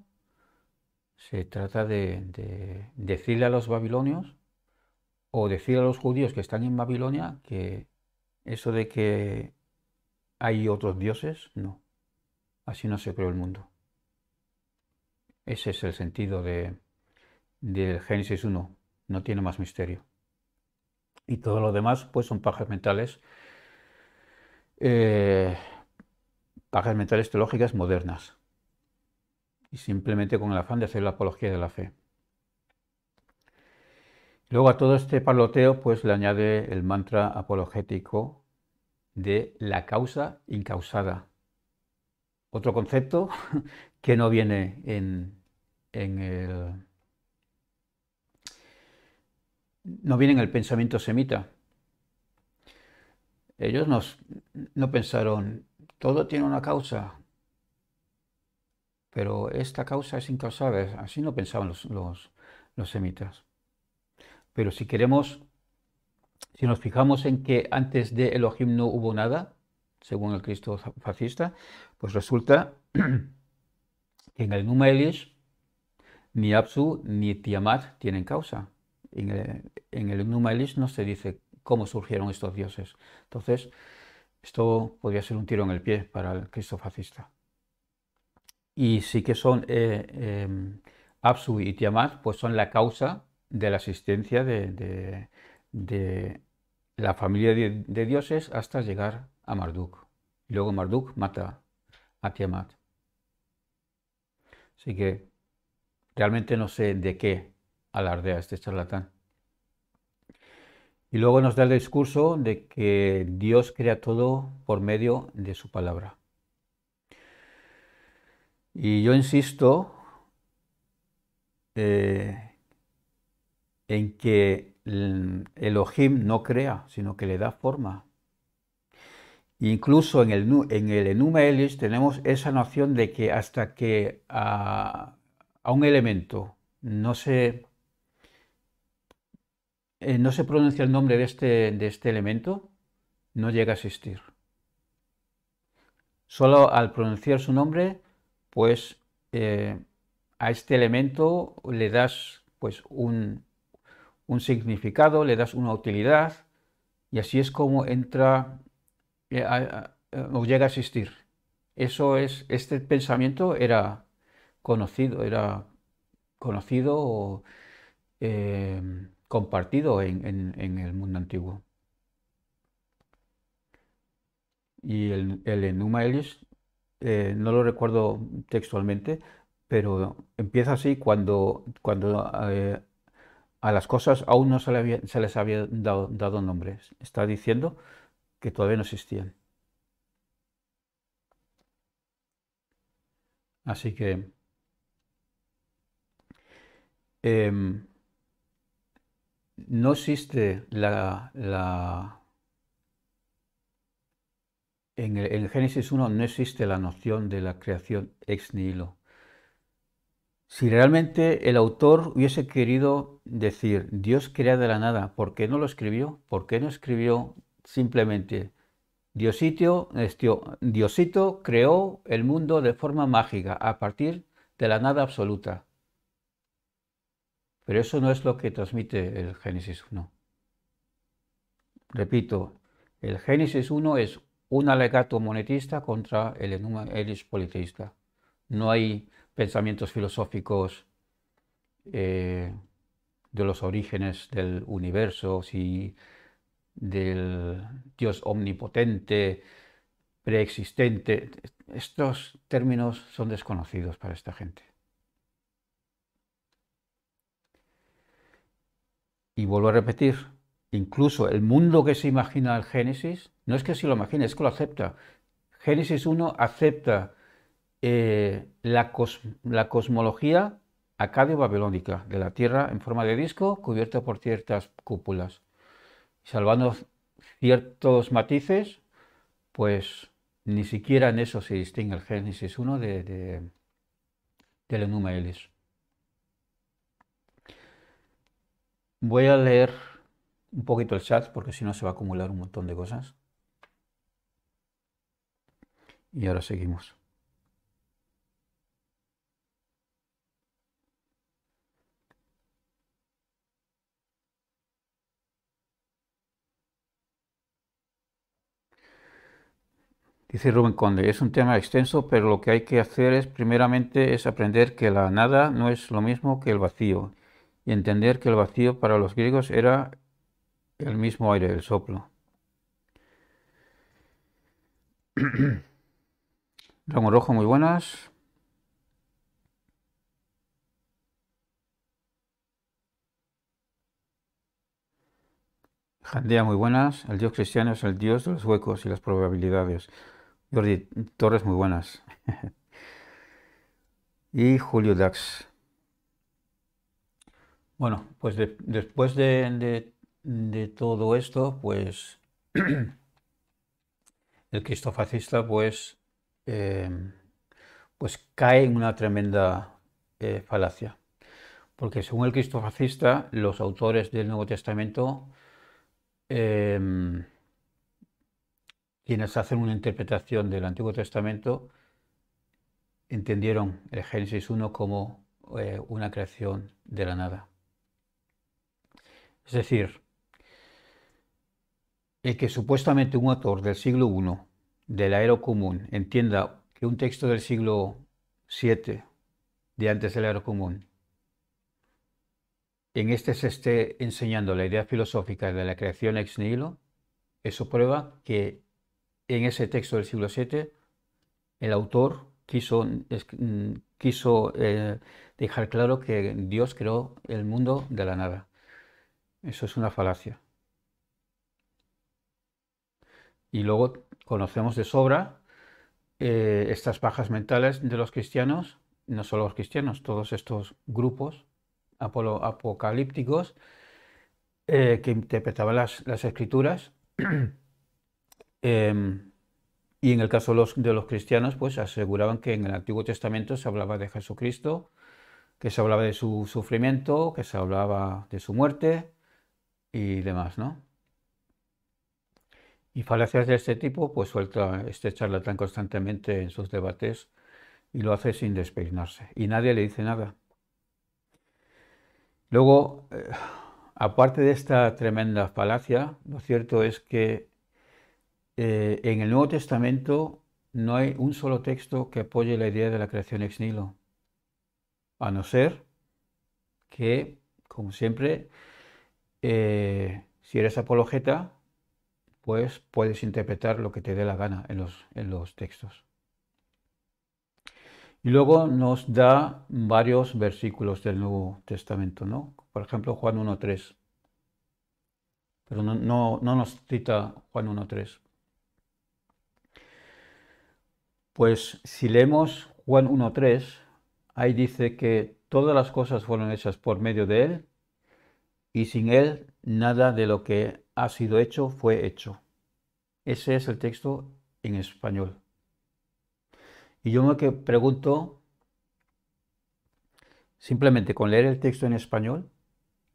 se trata de, de decirle a los babilonios o decir a los judíos que están en Babilonia que eso de que hay otros dioses, no. Así no se creó el mundo. Ese es el sentido de, del Génesis 1. No tiene más misterio. Y todo lo demás, pues son pajas mentales, eh, mentales teológicas modernas. Y simplemente con el afán de hacer la apología de la fe. Luego a todo este paloteo, pues le añade el mantra apologético de la causa incausada otro concepto que no viene en, en el no viene en el pensamiento semita. Ellos no pensaron, todo tiene una causa, pero esta causa es incausable. Así no pensaban los, los semitas. Pero si queremos, si nos fijamos en que antes de Elohim no hubo nada, según el Cristo fascista, pues resulta que en el Numa Elish ni Apsu ni Tiamat tienen causa. En el, Numa Elish no se dice cómo surgieron estos dioses. Entonces, esto podría ser un tiro en el pie para el Cristo fascista. Y sí que son eh, em, Apsu y Tiamat, pues son la causa de la existencia de, la familia de, de, dioses hasta llegar a Marduk. Y luego Marduk mata Así que realmente no sé de qué alardea este charlatán. Y luego nos da el discurso de que Dios crea todo por medio de su palabra. Y yo insisto eh, en que el Elohim no crea, sino que le da forma. Incluso en el, en el enuma tenemos esa noción de que hasta que a, un elemento no se, eh, no se pronuncia el nombre de este, de este elemento, no llega a existir. Solo al pronunciar su nombre, pues eh, a este elemento le das pues un, un significado, le das una utilidad, y así es como entra eh, eh, o llega a existir. Eso es, este pensamiento era conocido, era conocido o eh, compartido en, el mundo antiguo. Y el, Enuma Elis, no lo recuerdo textualmente, pero empieza así cuando, cuando a las cosas aún no se, les había dado, dado nombres. Está diciendo que todavía no existían. Así que em, no existe la, la en, el, en Génesis 1 no existe la noción de la creación ex nihilo. Si realmente el autor hubiese querido decir Dios crea de la nada, ¿por qué no lo escribió? ¿Por qué no escribió simplemente. Este, Diosito, creó el mundo de forma mágica, a partir de la nada absoluta. Pero eso no es lo que transmite el Génesis 1. Repito, el Génesis 1 es un alegato monetista contra el Elis politeísta. No hay pensamientos filosóficos eh, de los orígenes del universo, si del Dios omnipotente, preexistente. Estos términos son desconocidos para esta gente. Y vuelvo a repetir, incluso el mundo que se imagina el Génesis, no es que se lo imagine, es que lo acepta. Génesis 1 acepta eh, la, la cosmología acadio-babilónica de la Tierra en forma de disco cubierta por ciertas cúpulas salvando ciertos matices, pues ni siquiera en eso se distingue el Génesis 1 de, de, de Voy a leer un poquito el chat porque si no se va a acumular un montón de cosas. Y ahora seguimos. Dice Rubén Conde, es un tema extenso, pero lo que hay que hacer es primeramente es aprender que la nada no es lo mismo que el vacío y entender que el vacío para los griegos era el mismo aire, el soplo. Ramón Rojo, muy buenas. Jandea, muy buenas. El dios cristiano es el dios de los huecos y las probabilidades. Torres, muy buenas. y Julio Dax. Bueno, pues después de, todo esto, pues el cristofascista pues, eh, pues cae en una tremenda eh, falacia. Porque según el cristofascista, los autores del Nuevo Testamento eh, quienes hacen una interpretación del Antiguo Testamento entendieron el Génesis 1 como eh, una creación de la nada. Es decir, el que supuestamente un autor del siglo I, del Aero común, entienda que un texto del siglo VII, de antes del Aero común, en este se esté enseñando la idea filosófica de la creación ex nihilo, eso prueba que en ese texto del siglo VII, el autor quiso, mm, quiso eh, dejar claro que Dios creó el mundo de la nada. Eso es una falacia. Y luego conocemos de sobra eh, estas bajas mentales de los cristianos, no solo los cristianos, todos estos grupos apocalípticos eh, que interpretaban las escrituras. Em, y en el caso de los, cristianos, pues aseguraban que en el Antiguo Testamento se hablaba de Jesucristo, que se hablaba de su sufrimiento, que se hablaba de su muerte y demás, ¿no? Y falacias de este tipo, pues suelta este charlatán constantemente en sus debates y lo hace sin despeinarse. Y nadie le dice nada. Luego, eh, aparte de esta tremenda falacia, lo cierto es que eh, en el Nuevo Testamento no hay un solo texto que apoye la idea de la creación ex nihilo, a no ser que, como siempre, eh, si eres apologeta, pues puedes interpretar lo que te dé la gana en los, textos. Y luego nos da varios versículos del Nuevo Testamento, ¿no? Por ejemplo, Juan 1.3. Pero no, no nos cita Juan 1.3. Pues si leemos Juan 1.3, ahí dice que todas las cosas fueron hechas por medio de Él y sin Él nada de lo que ha sido hecho fue hecho. Ese es el texto en español. Y yo me pregunto, simplemente con leer el texto en español,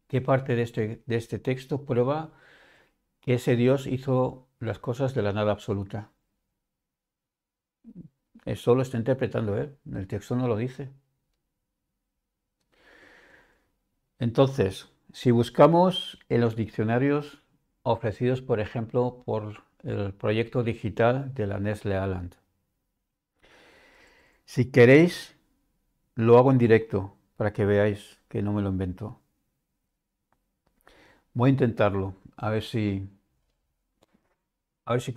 ¿qué parte de este, de este texto prueba que ese Dios hizo las cosas de la nada absoluta? Eso lo está interpretando él, el texto no lo dice. Entonces, si buscamos en los diccionarios ofrecidos, por ejemplo, por el proyecto digital de la Nestle Aland, si queréis, lo hago en directo para que veáis que no me lo invento. Voy a intentarlo, a ver si, a ver si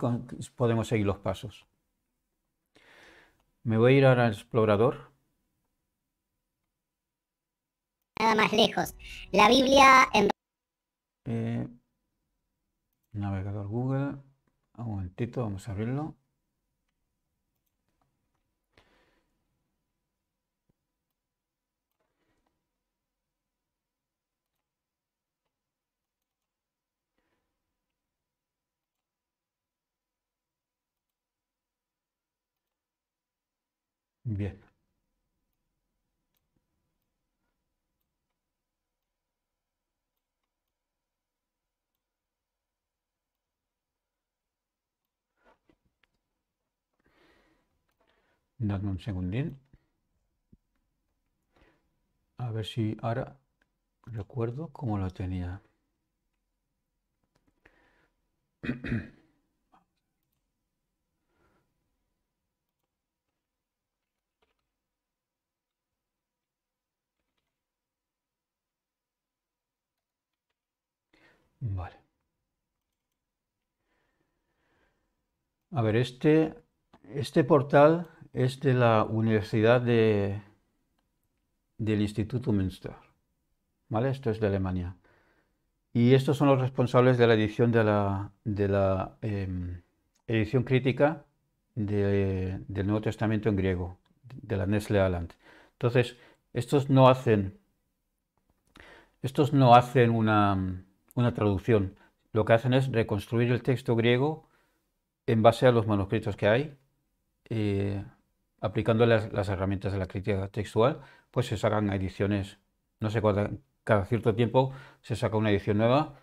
podemos seguir los pasos. Me voy a ir ahora al explorador. Nada más lejos. La Biblia en... Eh, navegador Google. Un momentito, vamos a abrirlo. Bien. dame un segundín. A ver si ahora recuerdo cómo lo tenía. Vale. A ver, este, este portal es de la Universidad de, del Instituto Münster. ¿Vale? Esto es de Alemania. Y estos son los responsables de la edición de la, de la em, edición crítica del Nuevo Testamento en griego, de la Nestle Aland. Entonces, estos no hacen, estos no hacen una, una traducción. Lo que hacen es reconstruir el texto griego en base a los manuscritos que hay, eh, aplicando las, herramientas de la crítica textual, pues se sacan ediciones, no sé, cada, cada cierto tiempo se saca una edición nueva,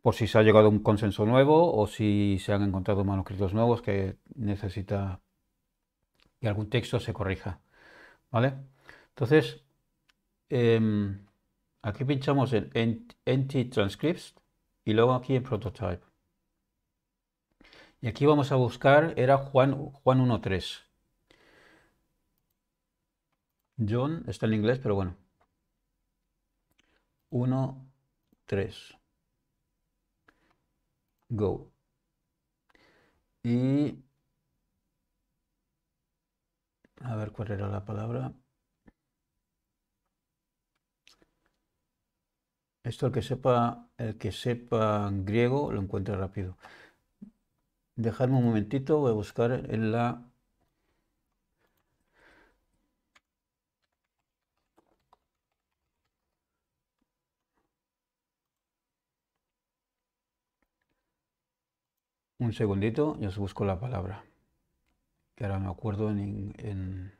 por si se ha llegado a un consenso nuevo o si se han encontrado manuscritos nuevos que necesita que algún texto se corrija. ¿Vale? Entonces, em, Aquí pinchamos en Entity Transcripts y luego aquí en Prototype. Y aquí vamos a buscar, era Juan, Juan 1.3. John, está en inglés, pero bueno. 1.3. Go. Y... A ver cuál era la palabra. Esto el que sepa, el que sepa griego lo encuentra rápido. Dejadme un momentito, voy a buscar en la Un segundito y os busco la palabra. Que ahora me acuerdo en...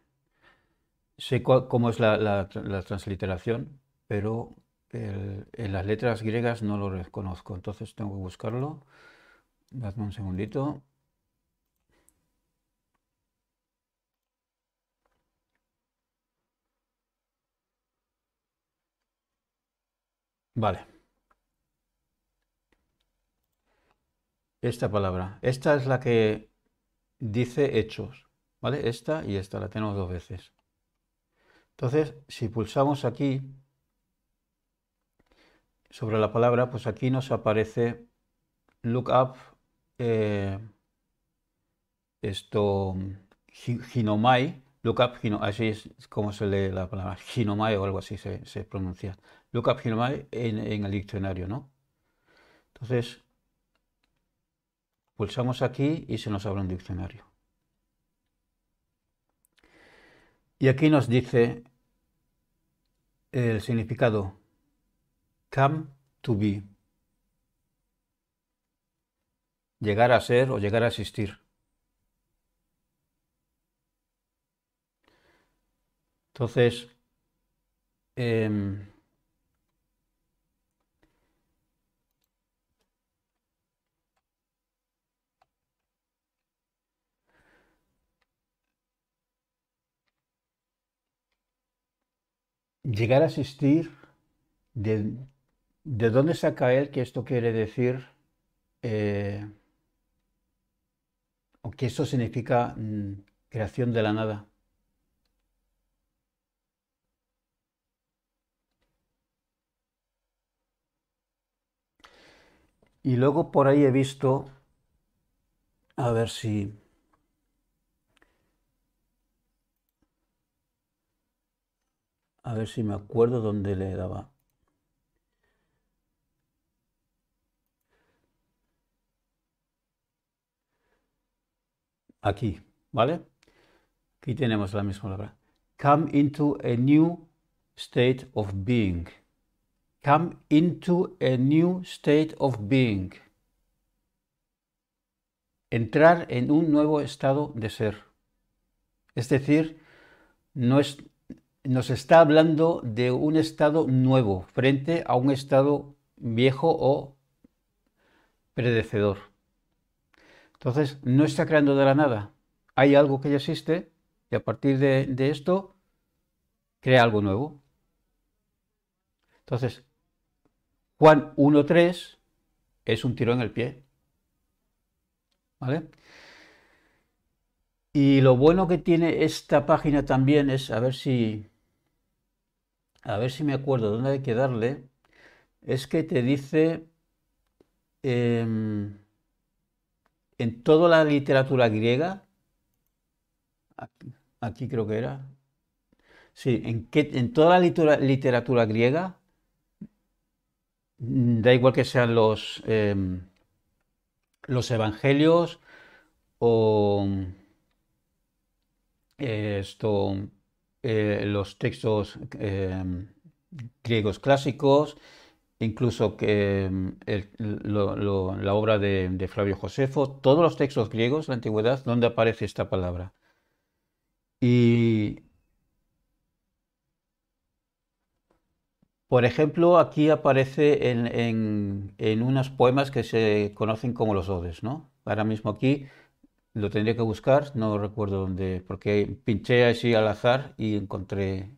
Sé cómo es la transliteración, pero en las letras griegas no lo reconozco, entonces tengo que buscarlo. Dadme un segundito. Vale. Esta palabra. Esta es la que dice hechos. ¿Vale? Esta y esta la tenemos dos veces. Entonces, si pulsamos aquí, sobre la palabra, pues aquí nos aparece lookup eh, esto hinomai, lookup así es como se lee la palabra, hinomai o algo así se, pronuncia, lookup hinomai en, en el diccionario, ¿no? Entonces, pulsamos aquí y se nos abre un diccionario. Y aquí nos dice el significado come to be. Llegar a ser o llegar a existir. Entonces, eh, llegar a existir de, ¿De dónde saca él que esto quiere decir eh, o que esto significa mm, creación de la nada? Y luego por ahí he visto, a ver si... A ver si me acuerdo dónde le daba. aquí, ¿vale? Aquí tenemos la misma palabra. Come into a new state of being. Come into a new state of being. Entrar en un nuevo estado de ser. Es decir, no es, nos está hablando de un estado nuevo frente a un estado viejo o predecedor. Entonces, no está creando de la nada. Hay algo que ya existe y a partir de, esto crea algo nuevo. Entonces, Juan 1.3 es un tiro en el pie. ¿Vale? Y lo bueno que tiene esta página también es, a ver si, a ver si me acuerdo dónde hay que darle, es que te dice... Em, en toda la literatura griega, aquí, creo que era, sí, en, que, en toda la literatura griega, mm, da igual que sean los, em, los evangelios o esto, eh, los textos em, griegos clásicos, incluso que mm, la obra de, Flavio Josefo, todos los textos griegos de la antigüedad donde aparece esta palabra. Y, por ejemplo, aquí aparece en, en unos poemas que se conocen como los odes, ¿no? Ahora mismo aquí lo tendría que buscar, no recuerdo dónde, porque pinché así al azar y encontré,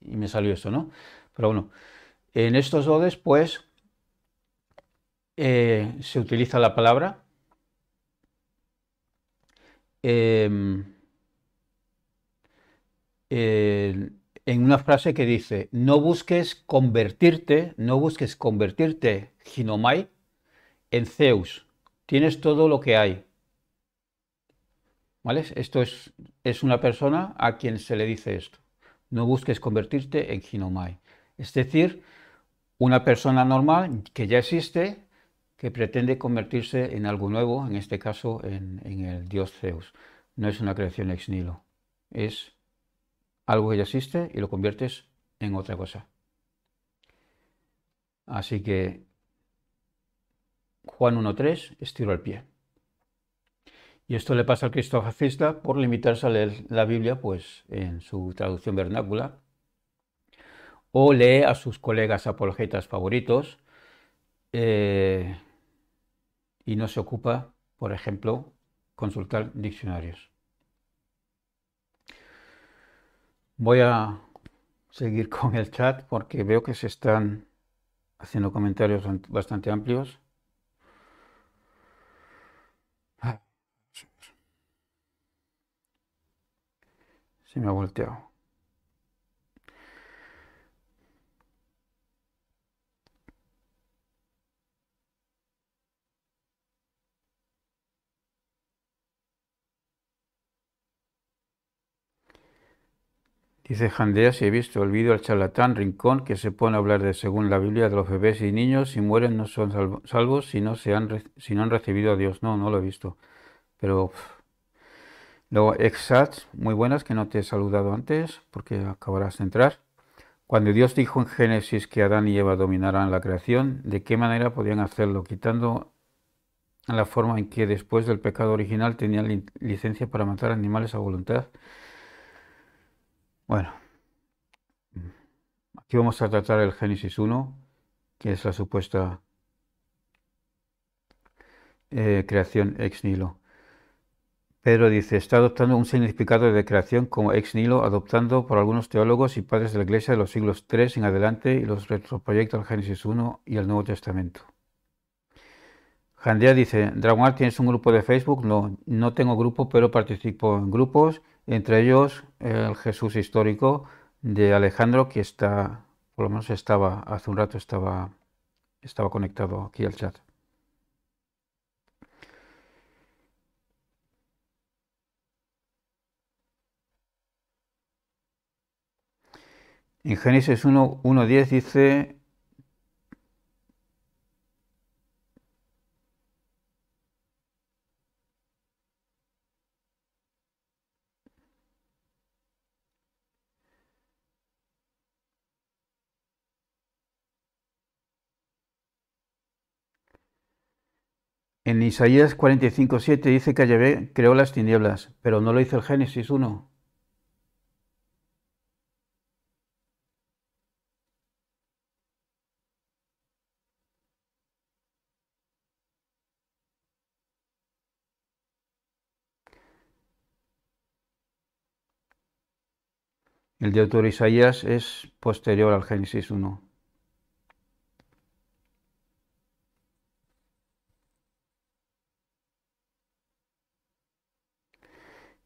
y me salió eso, ¿no? Pero bueno. En estos odes, pues, eh, se utiliza la palabra. Em, en una frase que dice, no busques convertirte, no busques convertirte, Ginomai, en Zeus. Tienes todo lo que hay. ¿Vale? Esto es, es una persona a quien se le dice esto. No busques convertirte en Ginomai. Es decir, una persona normal que ya existe, que pretende convertirse en algo nuevo, en este caso en, el dios Zeus. No es una creación ex nihilo, es algo que ya existe y lo conviertes en otra cosa. Así que Juan 1.3, estiro el pie. Y esto le pasa al fascista por limitarse a leer la Biblia pues, en su traducción vernácula o lee a sus colegas apologetas favoritos eh, y no se ocupa, por ejemplo, consultar diccionarios. Voy a seguir con el chat porque veo que se están haciendo comentarios bastante amplios. Ah, se me ha volteado. Dice Jandea, si he visto el vídeo al charlatán Rincón que se pone a hablar de según la Biblia de los bebés y niños, si mueren no son salvos si no, se han, han recibido a Dios. No, no lo he visto. Pero luego Exats, muy buenas, que no te he saludado antes porque acabarás de entrar. Cuando Dios dijo en Génesis que Adán y Eva dominarán la creación, ¿de qué manera podían hacerlo? Quitando la forma en que después del pecado original tenían licencia para matar animales a voluntad bueno, aquí vamos a tratar el Génesis 1, que es la supuesta eh, creación ex Nilo. Pedro dice, está adoptando un significado de creación como ex Nilo, adoptando por algunos teólogos y padres de la Iglesia de los siglos 3 en adelante y los retroproyectos al Génesis 1 y al Nuevo Testamento. Jandía dice, Art, ¿tienes un grupo de Facebook? No, no tengo grupo, pero participo en grupos entre ellos el Jesús histórico de Alejandro, que está, por lo menos estaba, hace un rato estaba, estaba conectado aquí al chat. En Génesis 1.1.10 dice, En Isaías 45:7 dice que Yahvé creó las tinieblas, pero no lo hizo el Génesis 1. El de autor Isaías es posterior al Génesis 1.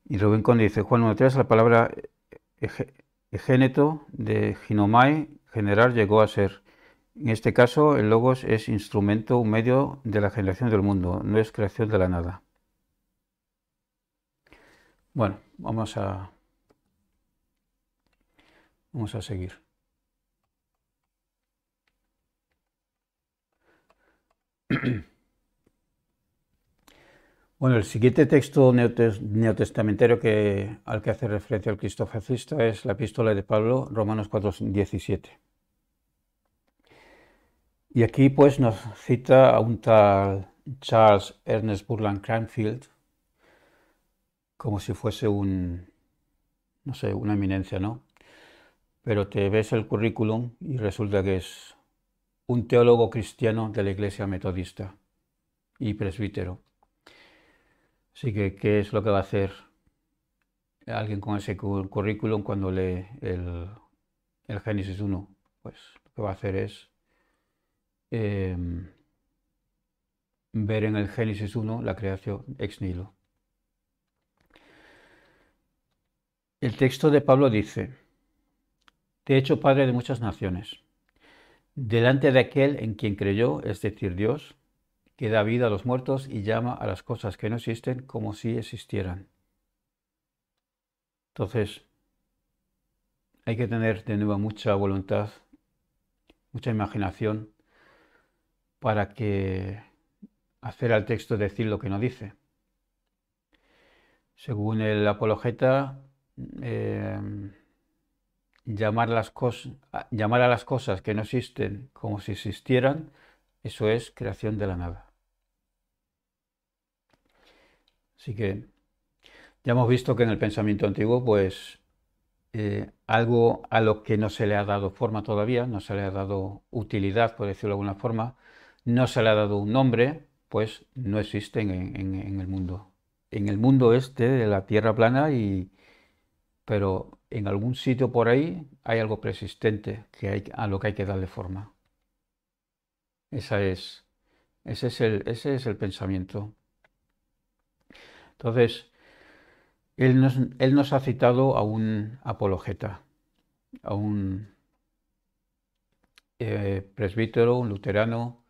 Y Rubén Conde dice, Juan 1.3, la palabra egéneto de ginomai, generar, llegó a ser. En este caso, el logos es instrumento, un medio de la generación del mundo, no es creación de la nada. Bueno, vamos a, vamos a seguir. Bueno, el siguiente texto neotestamentario que, al que hace referencia el Cristo fascista es la epístola de Pablo, Romanos 4.17. Y aquí pues nos cita a un tal Charles Ernest Burland Cranfield como si fuese un, no sé, una eminencia, ¿no? Pero te ves el currículum y resulta que es un teólogo cristiano de la Iglesia Metodista y presbítero. Así que, ¿qué es lo que va a hacer alguien con ese currículum cuando lee el, Génesis 1? Pues lo que va a hacer es em, ver en el Génesis 1 la creación ex nihilo. El texto de Pablo dice, te he hecho padre de muchas naciones, delante de aquel en quien creyó, es decir, Dios, que da vida a los muertos y llama a las cosas que no existen como si existieran. Entonces, hay que tener de nuevo mucha voluntad, mucha imaginación para que hacer al texto decir lo que no dice. Según el apologeta, eh, las llamar a las cosas que no existen como si existieran, eso es creación de la nada. Así que ya hemos visto que en el pensamiento antiguo, pues eh, algo a lo que no se le ha dado forma todavía, no se le ha dado utilidad, por decirlo de alguna forma, no se le ha dado un nombre, pues no existe en, el mundo. En el mundo este de la Tierra plana y, pero en algún sitio por ahí hay algo persistente que a lo que hay que darle forma. ese, es el, ese es el pensamiento. Entonces, él nos, ha citado a un apologeta, a un eh, presbítero, un luterano,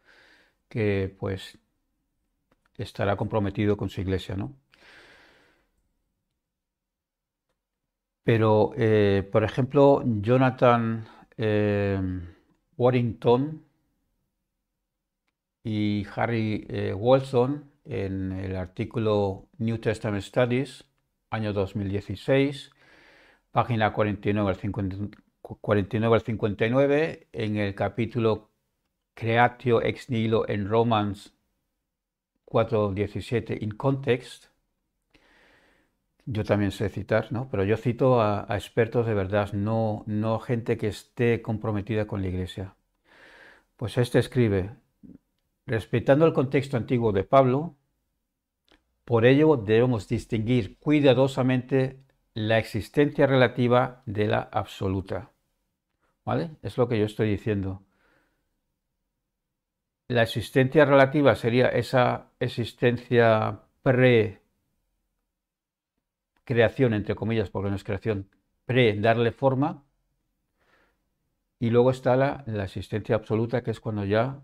que pues estará comprometido con su iglesia, ¿no? Pero, eh, por ejemplo, Jonathan eh, Warrington y Harry Wilson en el artículo New Testament Studies, año 2016, página 49 al, 59, en el capítulo Creatio ex nihilo en Romans 4.17 in context. Yo también sé citar, ¿no? Pero yo cito a, expertos de verdad, no, no gente que esté comprometida con la iglesia. Pues este escribe, Respetando el contexto antiguo de Pablo, por ello debemos distinguir cuidadosamente la existencia relativa de la absoluta. ¿Vale? Es lo que yo estoy diciendo. La existencia relativa sería esa existencia pre-creación, entre comillas, porque no es creación, pre-darle forma. Y luego está la, la existencia absoluta, que es cuando ya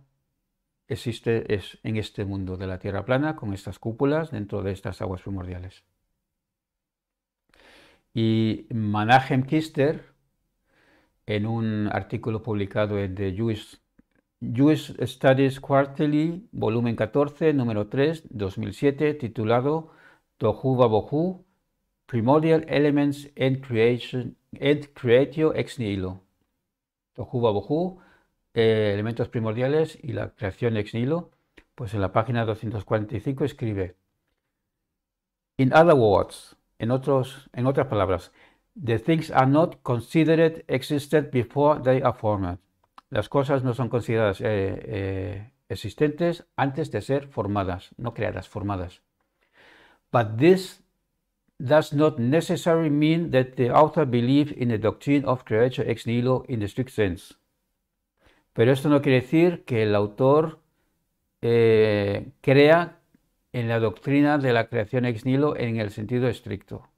existe es en este mundo de la Tierra plana, con estas cúpulas, dentro de estas aguas primordiales. Y Manahem Kister, en un artículo publicado en The Jewish, Studies Quarterly, volumen 14, número 3, 2007, titulado Tohuba Bohu, Primordial Elements and Creation and Creatio Ex Nihilo. Tohu bohu eh, elementos primordiales y la creación ex nihilo, pues en la página 245 escribe, in other words, en, otros, en otras palabras, the things are not considered existed before they are formed. Las cosas no son consideradas eh, eh, existentes antes de ser formadas, no creadas, formadas. But this does not necessarily mean that the author believes in the doctrine of creation ex nihilo in the strict sense. Pero esto no quiere decir que el autor eh, crea en la doctrina de la creación ex nihilo en el sentido estricto.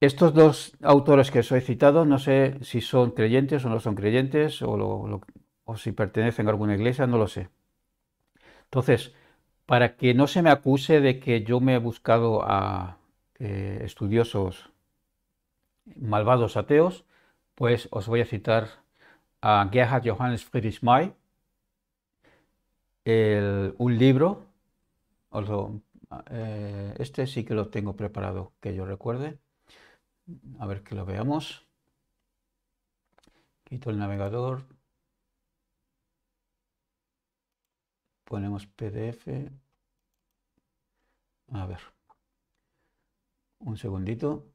Estos dos autores que os he citado, no sé si son creyentes o no son creyentes, o, si pertenecen a alguna iglesia, no lo sé. Entonces, para que no se me acuse de que yo me he buscado a eh, estudiosos malvados ateos, pues os voy a citar a Gerhard Johannes Friedrich May, un libro, eh, este sí que lo tengo preparado, que yo recuerde, a ver que lo veamos. Quito el navegador, ponemos PDF, a ver, un segundito.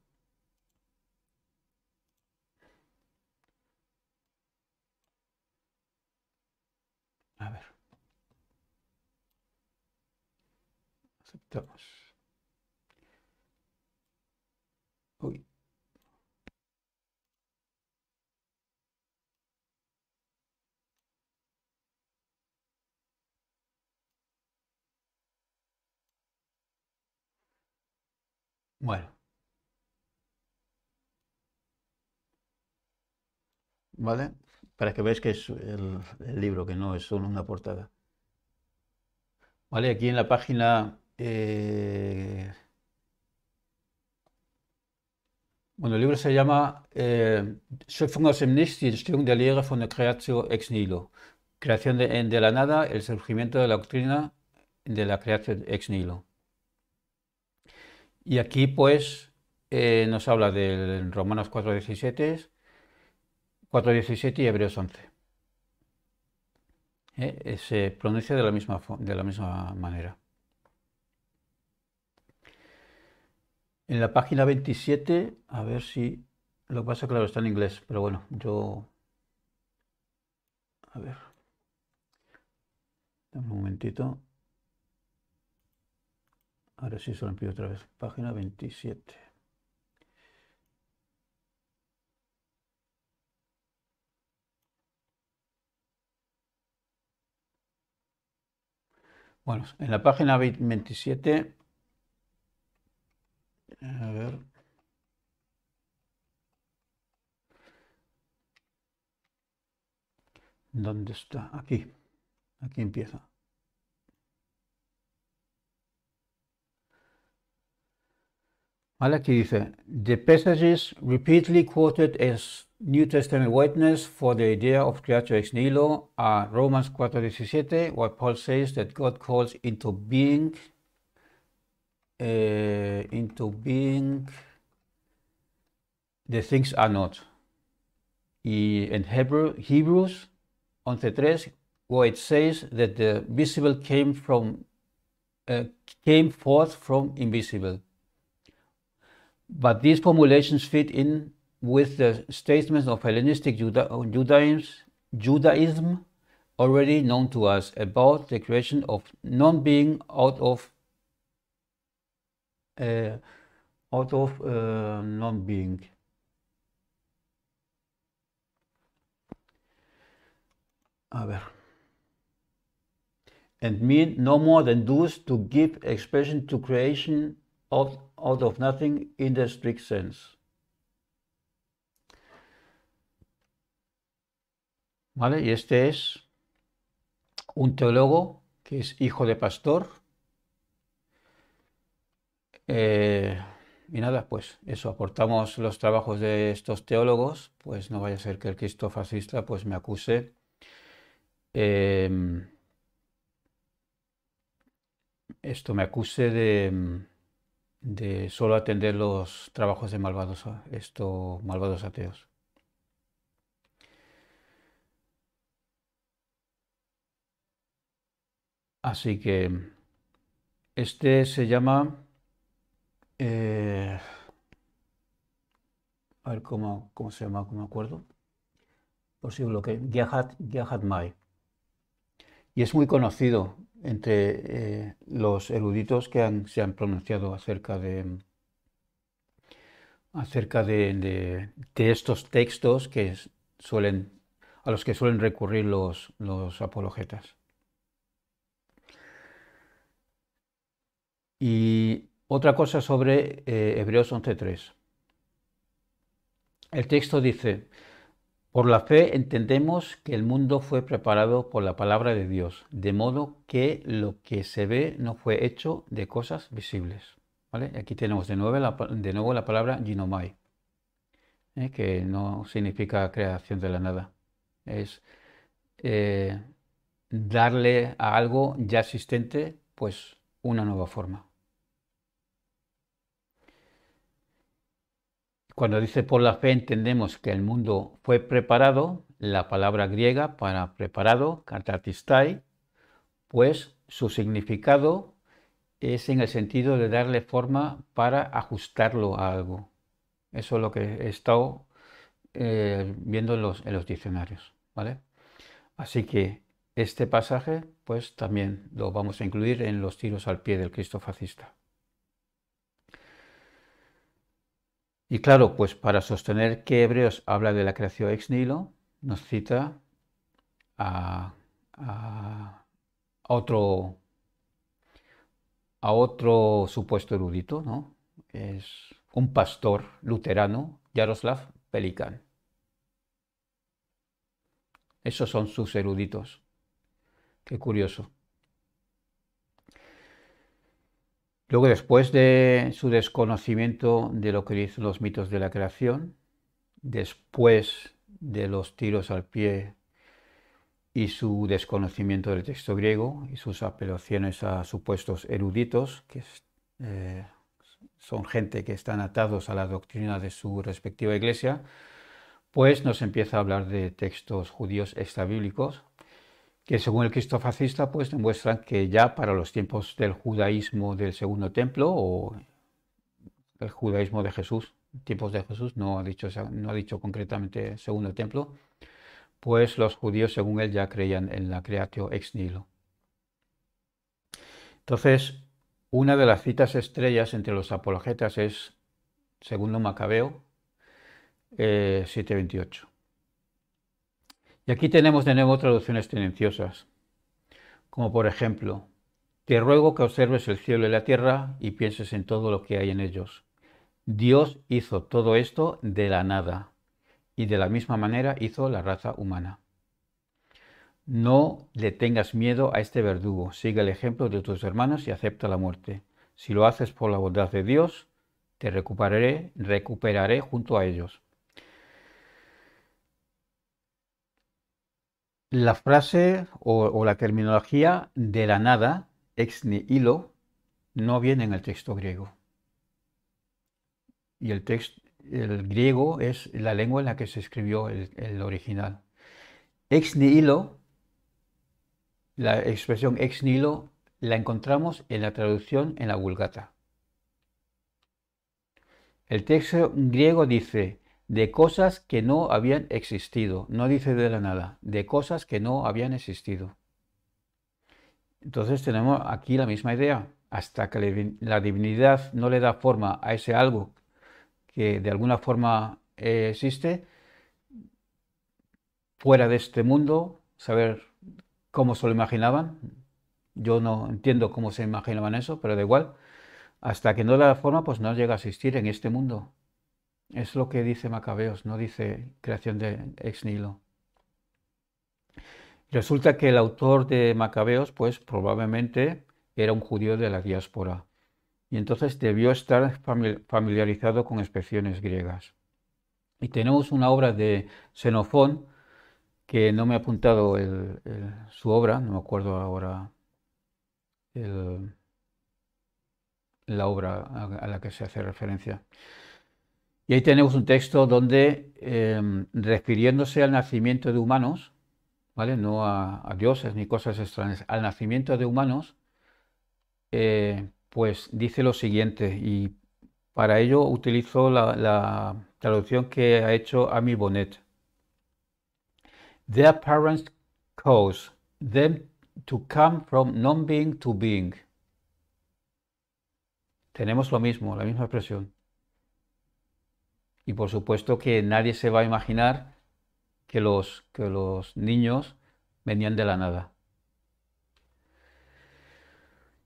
Bueno. ¿Vale? Para que veáis que es el libro, que no es solo una portada. ¿Vale? Aquí en la página eh, bueno, el libro se llama eh, Schöpfung aus von der ex nihilo. Creación de, la nada, el surgimiento de la doctrina de la creación ex nihilo. Y aquí pues eh, nos habla de Romanos 4.17, 4.17 y Hebreos 11. Eh, se pronuncia de la misma, de la misma manera. En la página 27, a ver si... Lo pasa, claro, está en inglés, pero bueno, yo... A ver. Dame un momentito. Ahora sí se lo otra vez. Página 27. Bueno, en la página 27 A ver. ¿Dónde está? Aquí. Aquí empieza. Vale, aquí dice, the passages repeatedly quoted as New Testament witness for the idea of creation ex nihilo are Romans 4.17, where Paul says that God calls into being uh, into being the things are not. Y en Hebrew, Hebrews 11.3, where it says that the visible came from uh, came forth from invisible. But these formulations fit in with the statements of Hellenistic Juda Judaism already known to us about the creation of non-being out of Eh, out of eh, non-being. A ver. And mean no more than those to give expression to creation out, out of nothing in the strict sense. ¿Vale? Y este es un teólogo que es hijo de pastor eh, y nada, pues eso, aportamos los trabajos de estos teólogos, pues no vaya a ser que el Cristo fascista pues me acuse. Em, esto me acuse de, solo atender los trabajos de malvados, malvados ateos. Así que este se llama eh, a ver cómo, se llama, cómo me acuerdo. Por si que Mai. Y es muy conocido entre eh, los eruditos que se han pronunciado acerca de acerca de estos textos que suelen a los que suelen recurrir los, los apologetas. Y otra cosa sobre eh, Hebreos 11.3. El texto dice, por la fe entendemos que el mundo fue preparado por la palabra de Dios, de modo que lo que se ve no fue hecho de cosas visibles. Aquí tenemos de nuevo la, de nuevo la palabra ginomai, ¿eh? que no significa creación de la nada. Es eh, darle a algo ya existente pues una nueva forma. Cuando dice por la fe entendemos que el mundo fue preparado, la palabra griega para preparado, katatistai, pues su significado es en el sentido de darle forma para ajustarlo a algo. Eso es lo que he estado eh, viendo en los, diccionarios. ¿vale? Así que este pasaje, pues también lo vamos a incluir en los tiros al pie del Cristo fascista. Y claro, pues para sostener que Hebreos habla de la creación ex nihilo, nos cita a, otro, a otro supuesto erudito, ¿no? Es un pastor luterano, Yaroslav Pelikan. Esos son sus eruditos. Qué curioso. Luego, después de su desconocimiento de lo que dicen los mitos de la creación, después de los tiros al pie y su desconocimiento del texto griego y sus apelaciones a supuestos eruditos, que eh, son gente que están atados a la doctrina de su respectiva iglesia, pues nos empieza a hablar de textos judíos extrabíblicos que según el Cristo fascista pues demuestran que ya para los tiempos del judaísmo del segundo templo o el judaísmo de Jesús, tiempos de Jesús, no ha dicho, no ha dicho concretamente segundo templo, pues los judíos según él ya creían en la creatio ex nihilo. Entonces, una de las citas estrellas entre los apologetas es, segundo Macabeo, 728. Eh, y aquí tenemos de nuevo traducciones tendenciosas, como por ejemplo, te ruego que observes el cielo y la tierra y pienses en todo lo que hay en ellos. Dios hizo todo esto de la nada y de la misma manera hizo la raza humana. No le tengas miedo a este verdugo, sigue el ejemplo de tus hermanos y acepta la muerte. Si lo haces por la bondad de Dios, te recuperaré, recuperaré junto a ellos. la frase o, la terminología de la nada, ex nihilo, no viene en el texto griego. Y el, texto el griego es la lengua en la que se escribió el original. Ex nihilo, la expresión ex nihilo, la encontramos en la traducción en la Vulgata. El texto griego dice de cosas que no habían existido. No dice de la nada, de cosas que no habían existido. Entonces tenemos aquí la misma idea. Hasta que la divinidad no le da forma a ese algo que de alguna forma eh, existe, fuera de este mundo, saber cómo se lo imaginaban. Yo no entiendo cómo se imaginaban eso, pero da igual. Hasta que no le da forma, pues no llega a existir en este mundo. Es lo que dice Macabeos, no dice creación de ex Nilo. Resulta que el autor de Macabeos, pues probablemente era un judío de la diáspora y entonces debió estar familiarizado con expresiones griegas. Y tenemos una obra de Xenofón, que no me ha apuntado su obra, no me acuerdo ahora la obra a la que se hace referencia. Y ahí tenemos un texto donde, em, refiriéndose al nacimiento de humanos, ¿vale? No a, dioses ni cosas extrañas, al nacimiento de humanos, eh, pues dice lo siguiente, y para ello utilizo la, la traducción que ha hecho Amy Bonnet. Their parents cause them to come from non-being to being. Tenemos lo mismo, la misma expresión. Y por supuesto que nadie se va a imaginar que los, los niños venían de la nada.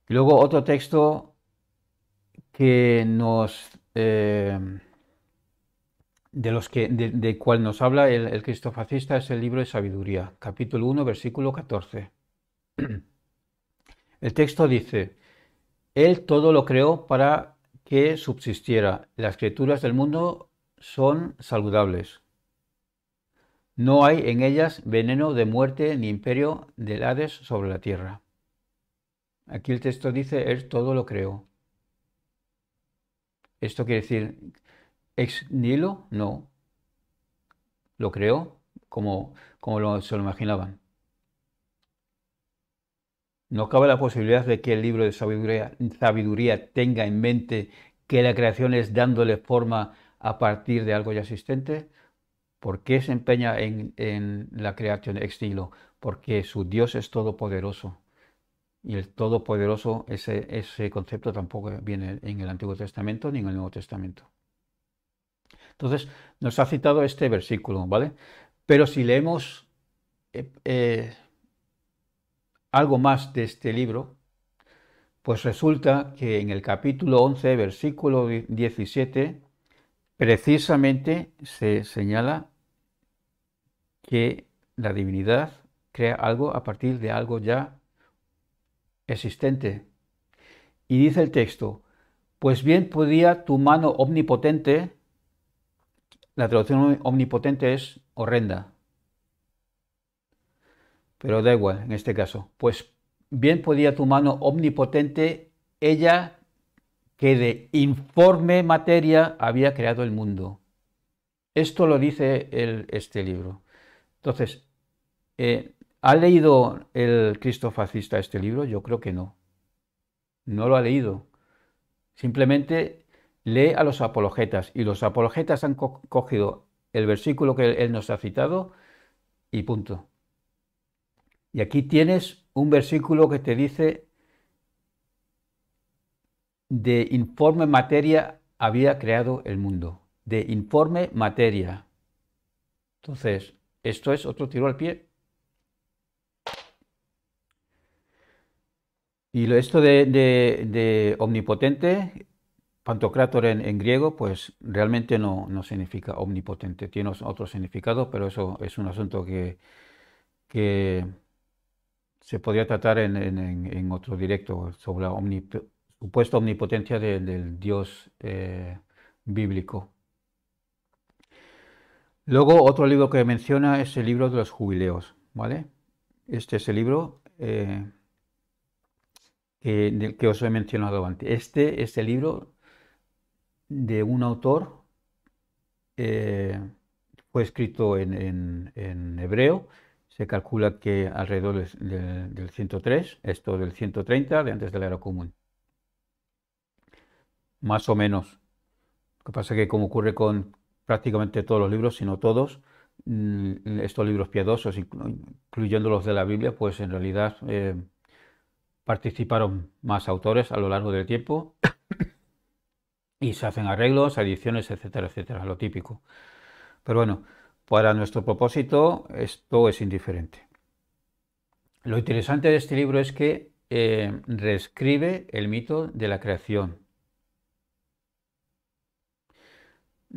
Y luego otro texto que nos eh, de los que de, cual nos habla el, el fascista es el libro de sabiduría, capítulo 1, versículo 14. El texto dice, Él todo lo creó para que subsistiera. Las criaturas del mundo son saludables. No hay en ellas veneno de muerte ni imperio de Hades sobre la tierra. Aquí el texto dice, Él todo lo creó. Esto quiere decir, ex nilo, no. Lo creó como, como lo, se lo imaginaban. No cabe la posibilidad de que el libro de sabiduría, sabiduría tenga en mente que la creación es dándole forma a partir de algo ya existente? ¿Por qué se empeña en, la creación de Porque su Dios es todopoderoso. Y el todopoderoso, ese, ese concepto tampoco viene en el Antiguo Testamento ni en el Nuevo Testamento. Entonces, nos ha citado este versículo, ¿vale? Pero si leemos eh, eh, algo más de este libro, pues resulta que en el capítulo 11, versículo 17, Precisamente se señala que la divinidad crea algo a partir de algo ya existente. Y dice el texto, pues bien podía tu mano omnipotente, la traducción omnipotente es horrenda, pero da igual en este caso, pues bien podía tu mano omnipotente, ella que de informe materia había creado el mundo. Esto lo dice este libro. Entonces, eh, ¿ha leído el Cristo fascista este libro? Yo creo que no. No lo ha leído. Simplemente lee a los apologetas y los apologetas han cogido el versículo que él nos ha citado y punto. Y aquí tienes un versículo que te dice de informe materia había creado el mundo. De informe materia. Entonces, esto es otro tiro al pie. Y esto de, de, omnipotente, pantocrátor en, griego, pues realmente no, significa omnipotente. Tiene otro significado, pero eso es un asunto que, se podría tratar en, en, en otro directo sobre la omnipotente supuesta omnipotencia del Dios eh, bíblico. Luego, otro libro que menciona es el libro de los jubileos, ¿vale? Este es el libro eh, eh, que, os he mencionado antes. Este es el libro de un autor, fue escrito en, hebreo, se calcula que alrededor del, 103, esto del 130 de antes del la era común más o menos. Lo que pasa es que como ocurre con prácticamente todos los libros, sino todos, mm, estos libros piadosos, incluyendo los de la Biblia, pues en realidad eh, participaron más autores a lo largo del tiempo y se hacen arreglos, adiciones, etcétera, etcétera, lo típico. Pero bueno, para nuestro propósito esto es indiferente. Lo interesante de este libro es que eh, reescribe el mito de la creación,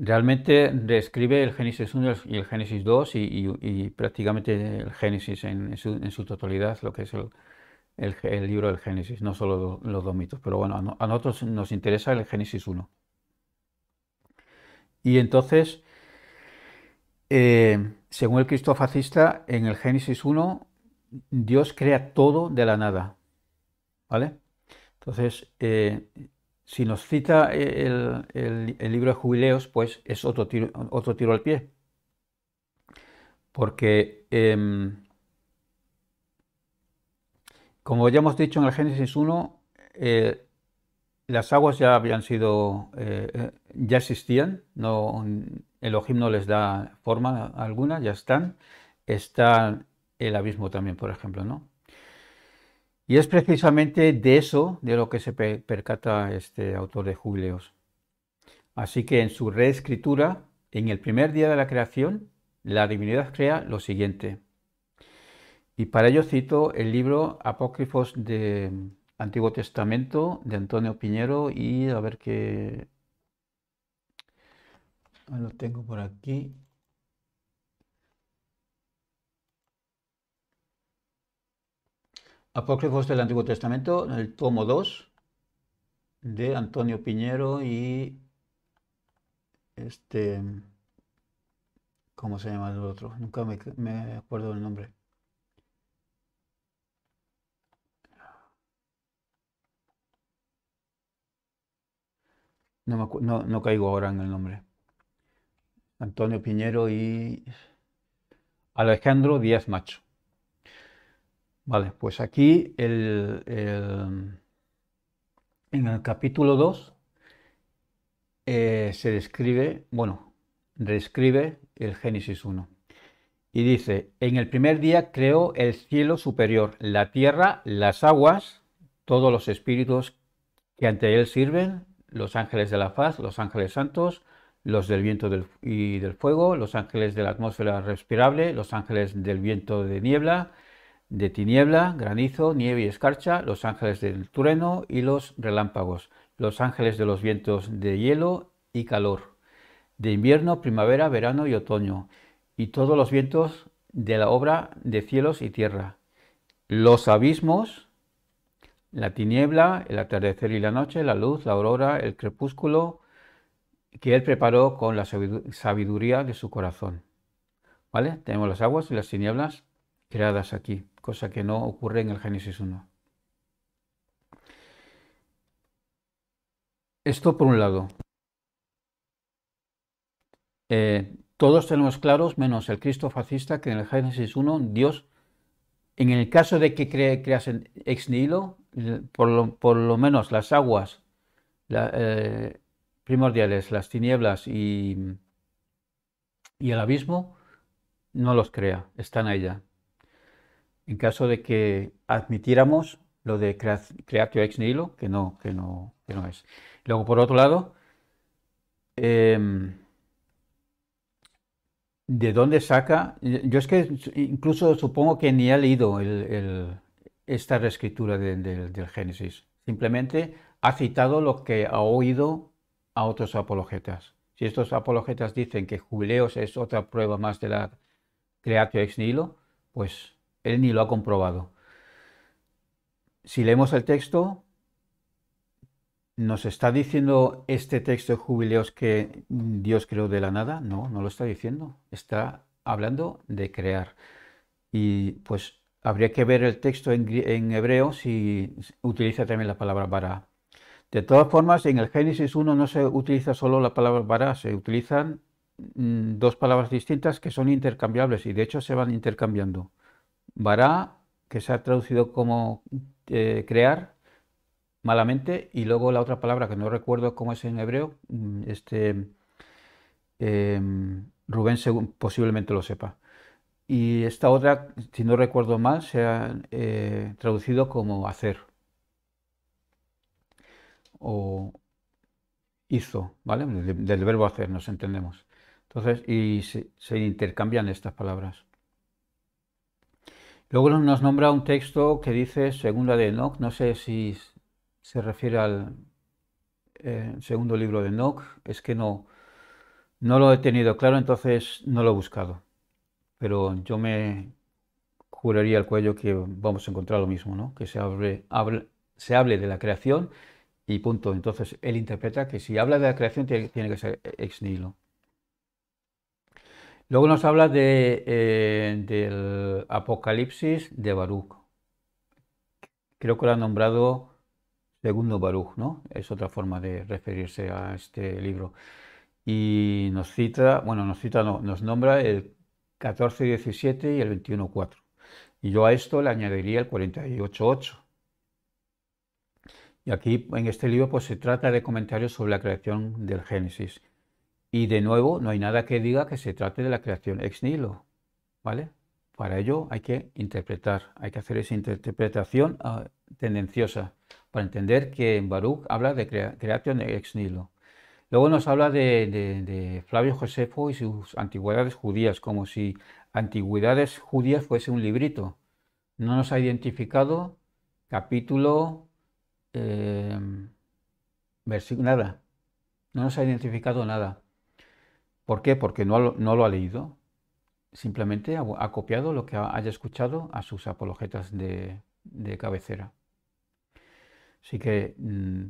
realmente describe el Génesis 1 y el Génesis 2 y, prácticamente el Génesis en, su, totalidad, lo que es el, libro del Génesis, no solo los dos mitos, pero bueno, a, nosotros nos interesa el Génesis 1. Y entonces, eh, según el Cristo fascista, en el Génesis 1, Dios crea todo de la nada. ¿Vale? Entonces, eh, si nos cita e, el, libro de jubileos, pues es otro tiro, otro tiro al pie. Porque, em, como ya hemos dicho en el Génesis 1, eh, las aguas ya habían sido, eh, ya existían, no, ojim no les da forma alguna, ya están. Está el abismo también, por ejemplo, ¿no? Y es precisamente de eso de lo que se percata este autor de Jubileos. Así que en su reescritura, en el primer día de la creación, la divinidad crea lo siguiente. Y para ello cito el libro Apócrifos de Antiguo Testamento de Antonio Piñero y a ver qué... Ah, lo tengo por aquí. Apócrifos del Antiguo Testamento, el tomo 2 de Antonio Piñero y este, ¿cómo se llama el otro? Nunca me, acuerdo del nombre. no caigo ahora en el nombre. Antonio Piñero y Alejandro Díaz Macho. Vale, pues aquí en el capítulo 2 eh, se describe, bueno, reescribe el Génesis 1. Y dice, en el primer día creó el cielo superior, la tierra, las aguas, todos los espíritus que ante él sirven, los ángeles de la faz, los ángeles santos, los del viento y del fuego, los ángeles de la atmósfera respirable, los ángeles del viento de niebla, de tiniebla, granizo, nieve y escarcha, los ángeles del trueno y los relámpagos, los ángeles de los vientos de hielo y calor, de invierno, primavera, verano y otoño, y todos los vientos de la obra de cielos y tierra, los abismos, la tiniebla, el atardecer y la noche, la luz, la aurora, el crepúsculo, que él preparó con la sabiduría de su corazón. ¿Vale? Tenemos las aguas y las tinieblas, creadas aquí, cosa que no ocurre en el Génesis 1. Esto por un lado. Eh, todos tenemos claros, menos el Cristo fascista, que en el Génesis 1 Dios, en el caso de que creas en ex nihilo, por lo, menos las aguas eh, primordiales, las tinieblas y, y el abismo, no los crea, están allá en caso de que admitiéramos lo de creatio ex nihilo, que no, que no, no es. Luego, por otro lado, em, ¿de dónde saca? Yo es que incluso supongo que ni ha leído esta reescritura del Génesis. Simplemente ha citado lo que ha oído a otros apologetas. Si estos apologetas dicen que Jubileos es otra prueba más de la creatio ex nihilo, pues él ni lo ha comprobado. Si leemos el texto, ¿nos está diciendo este texto de jubileos que Dios creó de la nada? No, no lo está diciendo. Está hablando de crear. Y pues habría que ver el texto en, hebreo si utiliza también la palabra bara. De todas formas, en el Génesis 1 no se utiliza solo la palabra bara, se utilizan mm, dos palabras distintas que son intercambiables y de hecho se van intercambiando. Vará, que se ha traducido como eh, crear malamente, y luego la otra palabra que no recuerdo cómo es en hebreo, mm, este, em, Rubén según, posiblemente lo sepa. Y esta otra, si no recuerdo mal, se ha eh, traducido como hacer o hizo, ¿vale? Del, verbo hacer, nos entendemos. Entonces, y se intercambian estas palabras. Luego nos nombra un texto que dice, según de Enoch, no sé si se refiere al eh, segundo libro de Enoch, es que no, no lo he tenido claro, entonces no lo he buscado. Pero yo me juraría el cuello que vamos a encontrar lo mismo, ¿no? que se hable, se hable de la creación y punto. Entonces él interpreta que si habla de la creación tiene, tiene que ser ex nihilo. Luego nos habla de, eh, del Apocalipsis de Baruch. Creo que lo ha nombrado segundo Baruch, ¿no? Es otra forma de referirse a este libro. Y nos cita, bueno, nos cita, no, nos nombra el 1417 y el 21.4. Y yo a esto le añadiría el 48.8. Y aquí en este libro pues, se trata de comentarios sobre la creación del Génesis y de nuevo, no hay nada que diga que se trate de la creación ex nilo. ¿vale? Para ello hay que interpretar, hay que hacer esa interpretación ah, tendenciosa para entender que Baruch habla de creación ex nilo. Luego nos habla de, Flavio Josefo y sus antigüedades judías, como si antigüedades judías fuese un librito. No nos ha identificado capítulo, eh, versículo, nada. No nos ha identificado nada. ¿Por qué? Porque no, lo ha leído. Simplemente ha, copiado lo que haya escuchado a sus apologetas de, cabecera. Así que mm,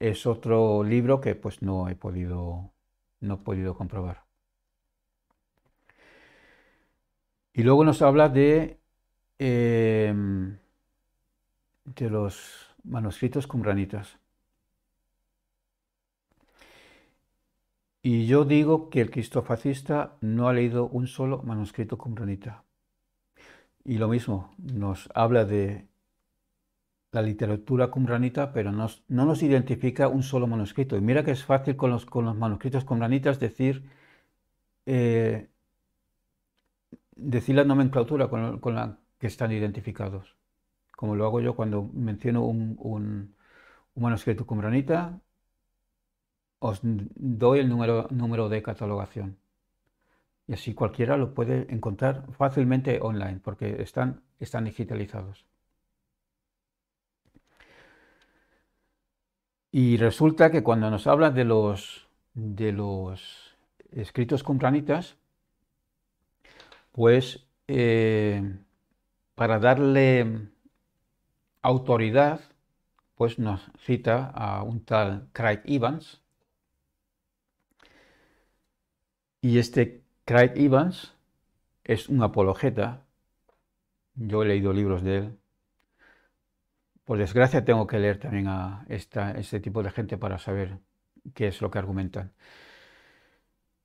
es otro libro que pues no he podido, no podido comprobar. Y luego nos habla de, em, de los manuscritos cumranitas. Y yo digo que el cristofascista no ha leído un solo manuscrito cumranita. Y lo mismo, nos habla de la literatura cumranita, pero no nos identifica un solo manuscrito. Y mira que es fácil con los, manuscritos cumbranitas eh, decir, la nomenclatura con, la que están identificados, como lo hago yo cuando menciono un, un manuscrito cumbranita os doy el número, número de catalogación. Y así cualquiera lo puede encontrar fácilmente online porque están, están digitalizados. Y resulta que cuando nos habla de los, de los escritos cumplanitas, pues eh, para darle autoridad, pues nos cita a un tal Craig Evans, Y este Craig Evans es un apologeta. Yo he leído libros de él. Por desgracia tengo que leer también a este tipo de gente para saber qué es lo que argumentan.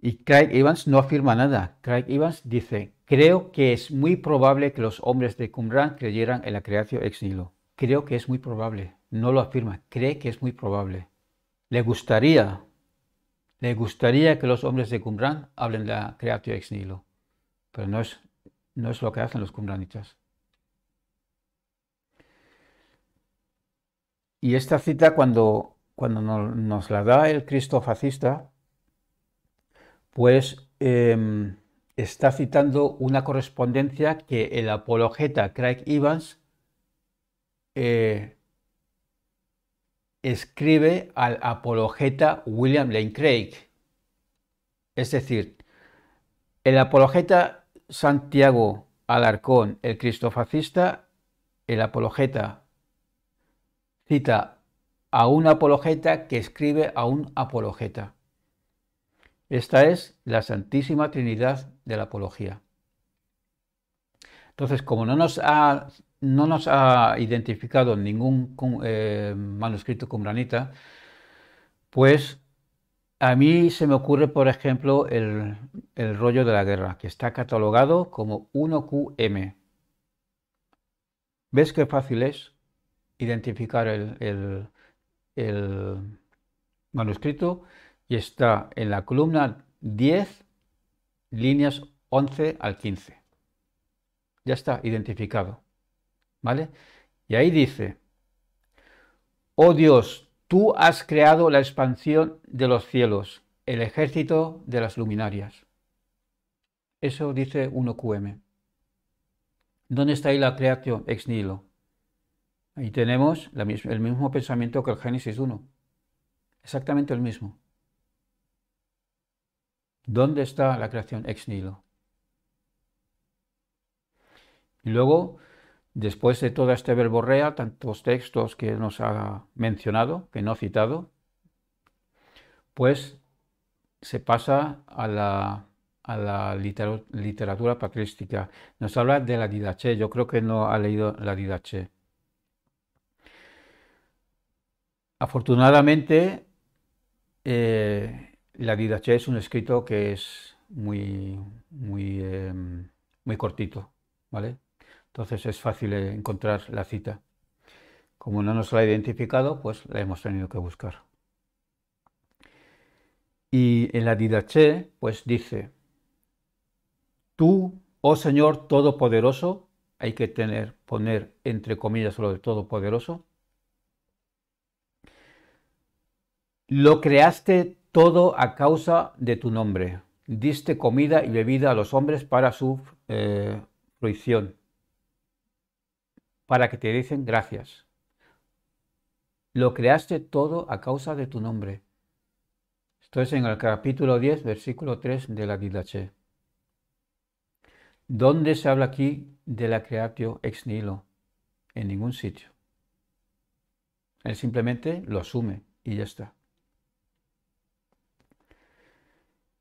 Y Craig Evans no afirma nada. Craig Evans dice, creo que es muy probable que los hombres de Qumran creyeran en la creación ex nihilo. Creo que es muy probable. No lo afirma, cree que es muy probable. Le gustaría le gustaría que los hombres de Cumran hablen la creatio ex nihilo, pero no es, no es lo que hacen los qumranitas. Y esta cita cuando, cuando nos la da el Cristo fascista, pues em, está citando una correspondencia que el apologeta Craig Evans eh, escribe al apologeta William Lane Craig. Es decir, el apologeta Santiago Alarcón, el cristofascista, el apologeta cita a un apologeta que escribe a un apologeta. Esta es la Santísima Trinidad de la Apología. Entonces, como no nos ha no nos ha identificado ningún eh, manuscrito cumbranita, pues a mí se me ocurre, por ejemplo, el, rollo de la guerra, que está catalogado como 1QM. ¿Ves qué fácil es identificar el, el manuscrito? Y está en la columna 10, líneas 11 al 15. Ya está identificado. ¿vale? Y ahí dice, oh Dios, tú has creado la expansión de los cielos, el ejército de las luminarias. Eso dice 1QM. ¿Dónde está ahí la creación ex nihilo? Ahí tenemos el mismo pensamiento que el Génesis 1. Exactamente el mismo. ¿Dónde está la creación ex nihilo? Y luego Después de toda esta verborrea, tantos textos que nos ha mencionado, que no ha citado, pues se pasa a la, literatura patrística. Nos habla de la Didache, yo creo que no ha leído la Didache. Afortunadamente, eh, la Didache es un escrito que es muy, muy, eh, muy cortito, ¿vale? Entonces es fácil encontrar la cita. Como no nos la ha identificado, pues la hemos tenido que buscar. Y en la Didache, pues dice, tú, oh Señor Todopoderoso, hay que tener, poner entre comillas lo de Todopoderoso, lo creaste todo a causa de tu nombre, diste comida y bebida a los hombres para su eh, fruición para que te dicen gracias. Lo creaste todo a causa de tu nombre. Esto es en el capítulo 10, versículo 3 de la Didache. ¿Dónde se habla aquí de la creatio ex nihilo? En ningún sitio. Él simplemente lo asume y ya está.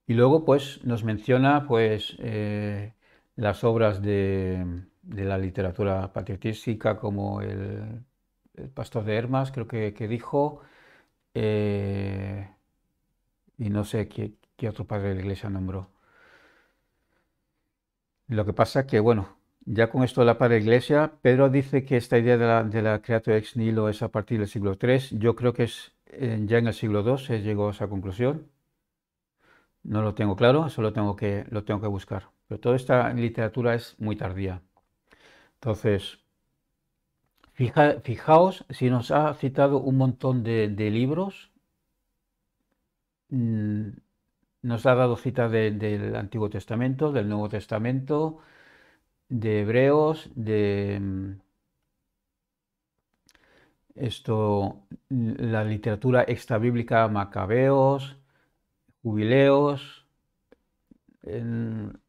Y luego, pues, nos menciona, pues, eh, las obras de, de la literatura patriotística, como el, pastor de Hermas, creo que, dijo, eh, y no sé qué, otro padre de la iglesia nombró. Lo que pasa es que, bueno, ya con esto de la padre de la iglesia, Pedro dice que esta idea de la, de ex nihilo es a partir del siglo III, yo creo que es eh, ya en el siglo II se llegó a esa conclusión. No lo tengo claro, eso tengo que, lo tengo que buscar. Pero toda esta literatura es muy tardía. Entonces, fijaos si nos ha citado un montón de, libros. Mm, nos ha dado cita del Antiguo Testamento, del Nuevo Testamento, de Hebreos, de mm, esto, mm, la literatura extrabíblica, Macabeos, Jubileos,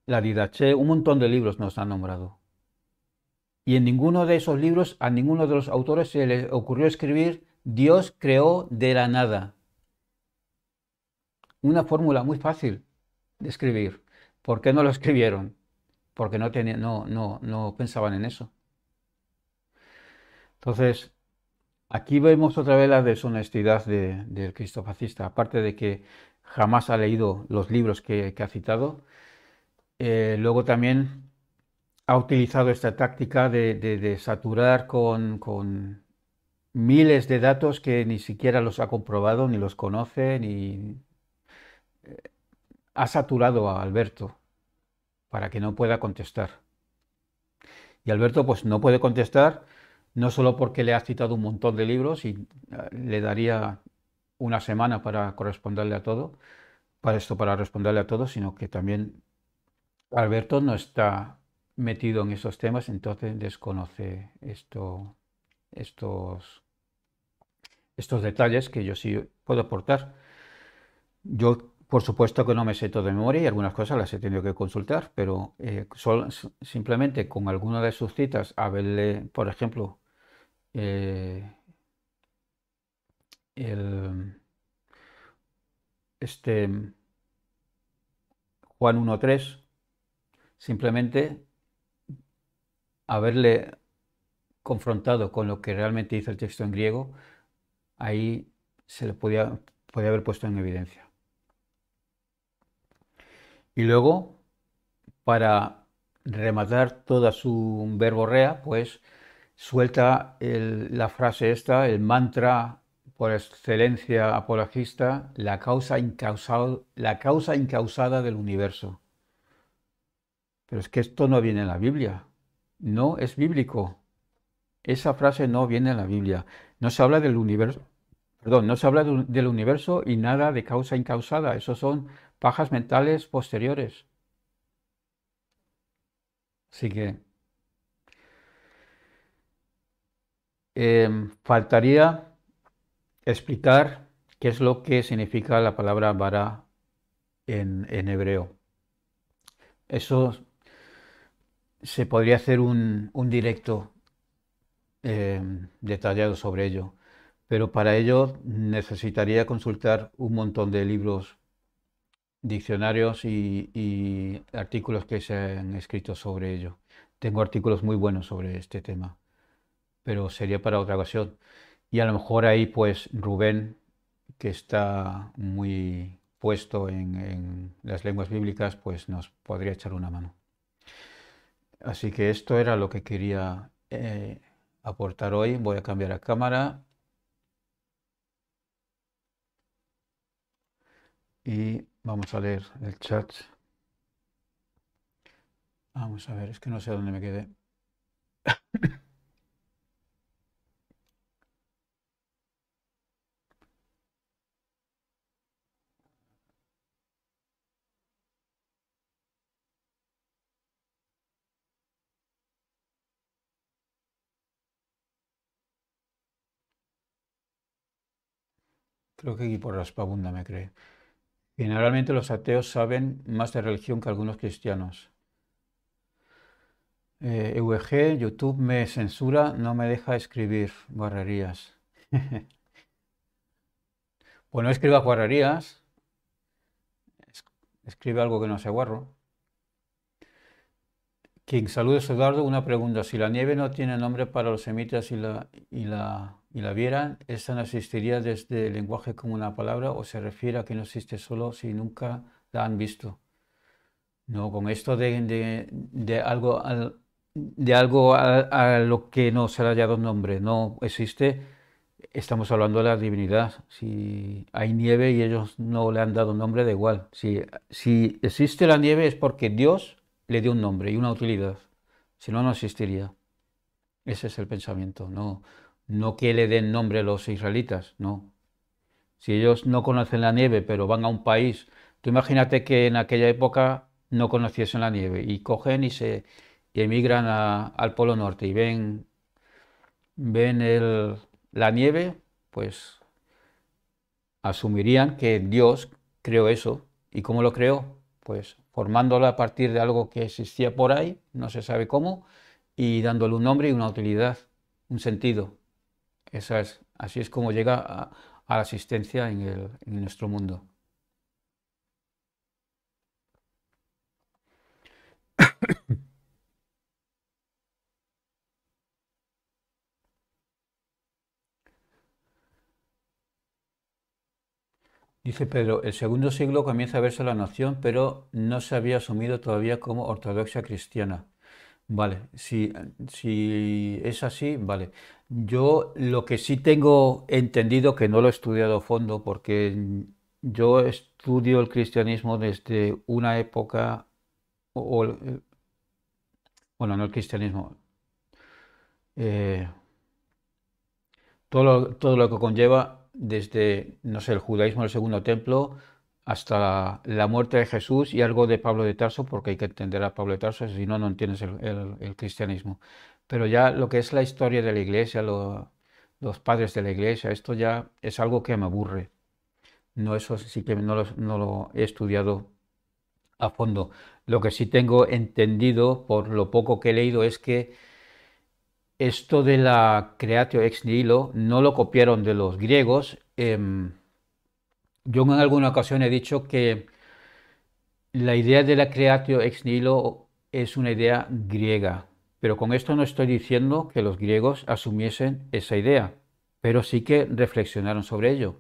la Didache, un montón de libros nos han nombrado. Y en ninguno de esos libros, a ninguno de los autores se le ocurrió escribir Dios creó de la nada. Una fórmula muy fácil de escribir. ¿Por qué no lo escribieron? Porque no, no, no, no pensaban en eso. Entonces, aquí vemos otra vez la deshonestidad del Cristo fascista Aparte de que jamás ha leído los libros que, ha citado, eh, luego también ha utilizado esta táctica de, saturar con, miles de datos que ni siquiera los ha comprobado, ni los conoce, ni eh, ha saturado a Alberto para que no pueda contestar. Y Alberto pues no puede contestar, no solo porque le ha citado un montón de libros y eh, le daría una semana para corresponderle a todo, para esto, para responderle a todo, sino que también Alberto no está metido en esos temas, entonces desconoce esto, estos, estos detalles que yo sí puedo aportar. Yo, por supuesto que no me sé todo de memoria y algunas cosas las he tenido que consultar, pero eh, simplemente con alguna de sus citas, a verle, por ejemplo, eh, el, este Juan 1.3, simplemente haberle confrontado con lo que realmente dice el texto en griego, ahí se le podía, haber puesto en evidencia. Y luego, para rematar toda su verborrea, pues suelta la frase esta, el mantra por excelencia apologista, la causa, la causa incausada del universo. Pero es que esto no viene en la Biblia no es bíblico. Esa frase no viene en la Biblia. No se habla del universo, perdón, no se habla del universo y nada de causa incausada. Esos son pajas mentales posteriores. Así que em, faltaría explicar qué es lo que significa la palabra vara en, en hebreo. Eso se podría hacer un, directo eh, detallado sobre ello, pero para ello necesitaría consultar un montón de libros, diccionarios y, artículos que se han escrito sobre ello. Tengo artículos muy buenos sobre este tema, pero sería para otra ocasión. Y a lo mejor ahí pues Rubén, que está muy puesto en, en las lenguas bíblicas, pues nos podría echar una mano. Así que esto era lo que quería eh, aportar hoy. Voy a cambiar a cámara. Y vamos a leer el chat. Vamos a ver, es que no sé dónde me quedé. Creo que aquí por Raspabunda me cree. Generalmente los ateos saben más de religión que algunos cristianos. Eh, e YouTube me censura, no me deja escribir barrerías. pues no escriba guarrerías, escribe algo que no sea guarro. King, saludos Eduardo, una pregunta. Si la nieve no tiene nombre para los semitas y la, y la y la vieran, esta no existiría desde el lenguaje como una palabra o se refiere a que no existe solo si nunca la han visto. No, con esto de, algo, de algo a, lo que no se le haya dado nombre, no existe, estamos hablando de la divinidad. Si hay nieve y ellos no le han dado nombre, da igual. Si, si existe la nieve es porque Dios le dio un nombre y una utilidad, si no, no existiría. Ese es el pensamiento, no no que le den nombre a los israelitas, no. Si ellos no conocen la nieve, pero van a un país, tú imagínate que en aquella época no conociesen la nieve y cogen y se emigran al Polo Norte y ven, ven la nieve, pues asumirían que Dios creó eso. ¿Y cómo lo creó? Pues formándola a partir de algo que existía por ahí, no se sabe cómo, y dándole un nombre y una utilidad, un sentido es, así es como llega a, la asistencia en, nuestro mundo. Dice Pedro, el segundo siglo comienza a verse la noción, pero no se había asumido todavía como ortodoxia cristiana. Vale, si es así, vale. Yo lo que sí tengo entendido, que no lo he estudiado a fondo, porque yo estudio el cristianismo desde una época, o, eh, bueno, no el cristianismo, eh, todo, lo, todo lo que conlleva desde, no el judaísmo del segundo templo hasta la, muerte de Jesús y algo de Pablo de Tarso, porque hay que entender a Pablo de Tarso, si no, no entiendes el cristianismo pero ya lo que es la historia de la iglesia, los padres de la iglesia, esto ya es algo que me aburre. No, eso sí que no lo, he estudiado a fondo. Lo que sí tengo entendido por lo poco que he leído es que esto de la creatio ex nihilo no lo copiaron de los griegos. Em, yo en alguna ocasión he dicho que la idea de la creatio ex nihilo es una idea griega. Pero con esto no estoy diciendo que los griegos asumiesen esa idea, pero sí que reflexionaron sobre ello.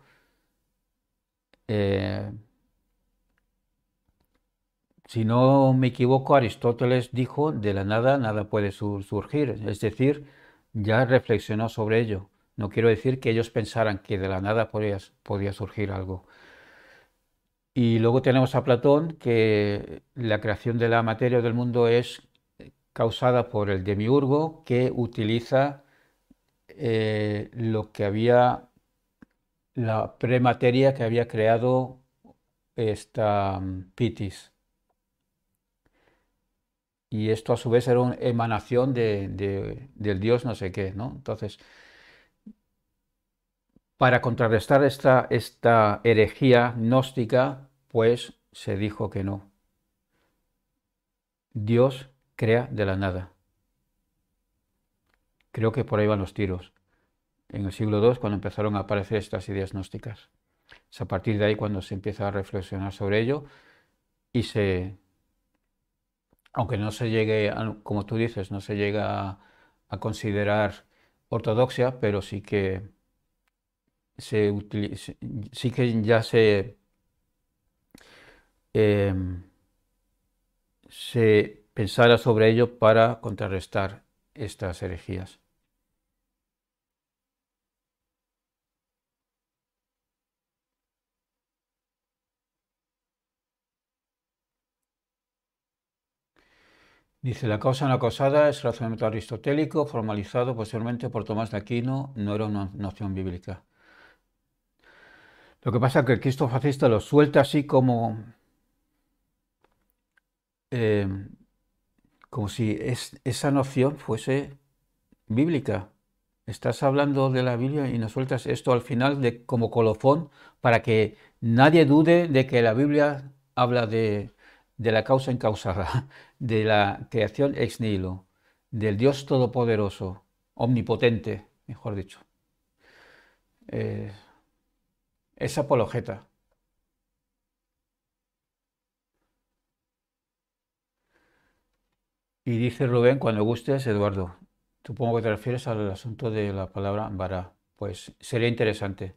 Eh, si no me equivoco, Aristóteles dijo, de la nada nada puede surgir, es decir, ya reflexionó sobre ello. No quiero decir que ellos pensaran que de la nada podía, podía surgir algo. Y luego tenemos a Platón, que la creación de la materia del mundo es causada por el demiurgo que utiliza eh, lo que había, la premateria que había creado esta mm, Pitis. Y esto a su vez era una emanación del dios no sé qué, ¿no? Entonces, para contrarrestar esta, esta herejía gnóstica, pues se dijo que no. Dios crea de la nada. Creo que por ahí van los tiros. En el siglo II, cuando empezaron a aparecer estas ideas gnósticas. Es a partir de ahí cuando se empieza a reflexionar sobre ello y se. Aunque no se llegue, a, como tú dices, no se llega a, considerar ortodoxia, pero sí que se sí que ya se, em, se pensara sobre ello para contrarrestar estas herejías. Dice, la causa no acosada es razonamiento aristotélico formalizado posteriormente por Tomás de Aquino, no era una noción bíblica. Lo que pasa es que el Cristo fascista lo suelta así como eh, como si esa noción fuese bíblica. Estás hablando de la Biblia y nos sueltas esto al final de, como colofón para que nadie dude de que la Biblia habla de, la causa encausada, de la creación ex nihilo, del Dios todopoderoso, omnipotente, mejor dicho. Eh, es apologeta. Y dice Rubén, cuando gustes, Eduardo. Supongo que te refieres al asunto de la palabra vara, Pues sería interesante.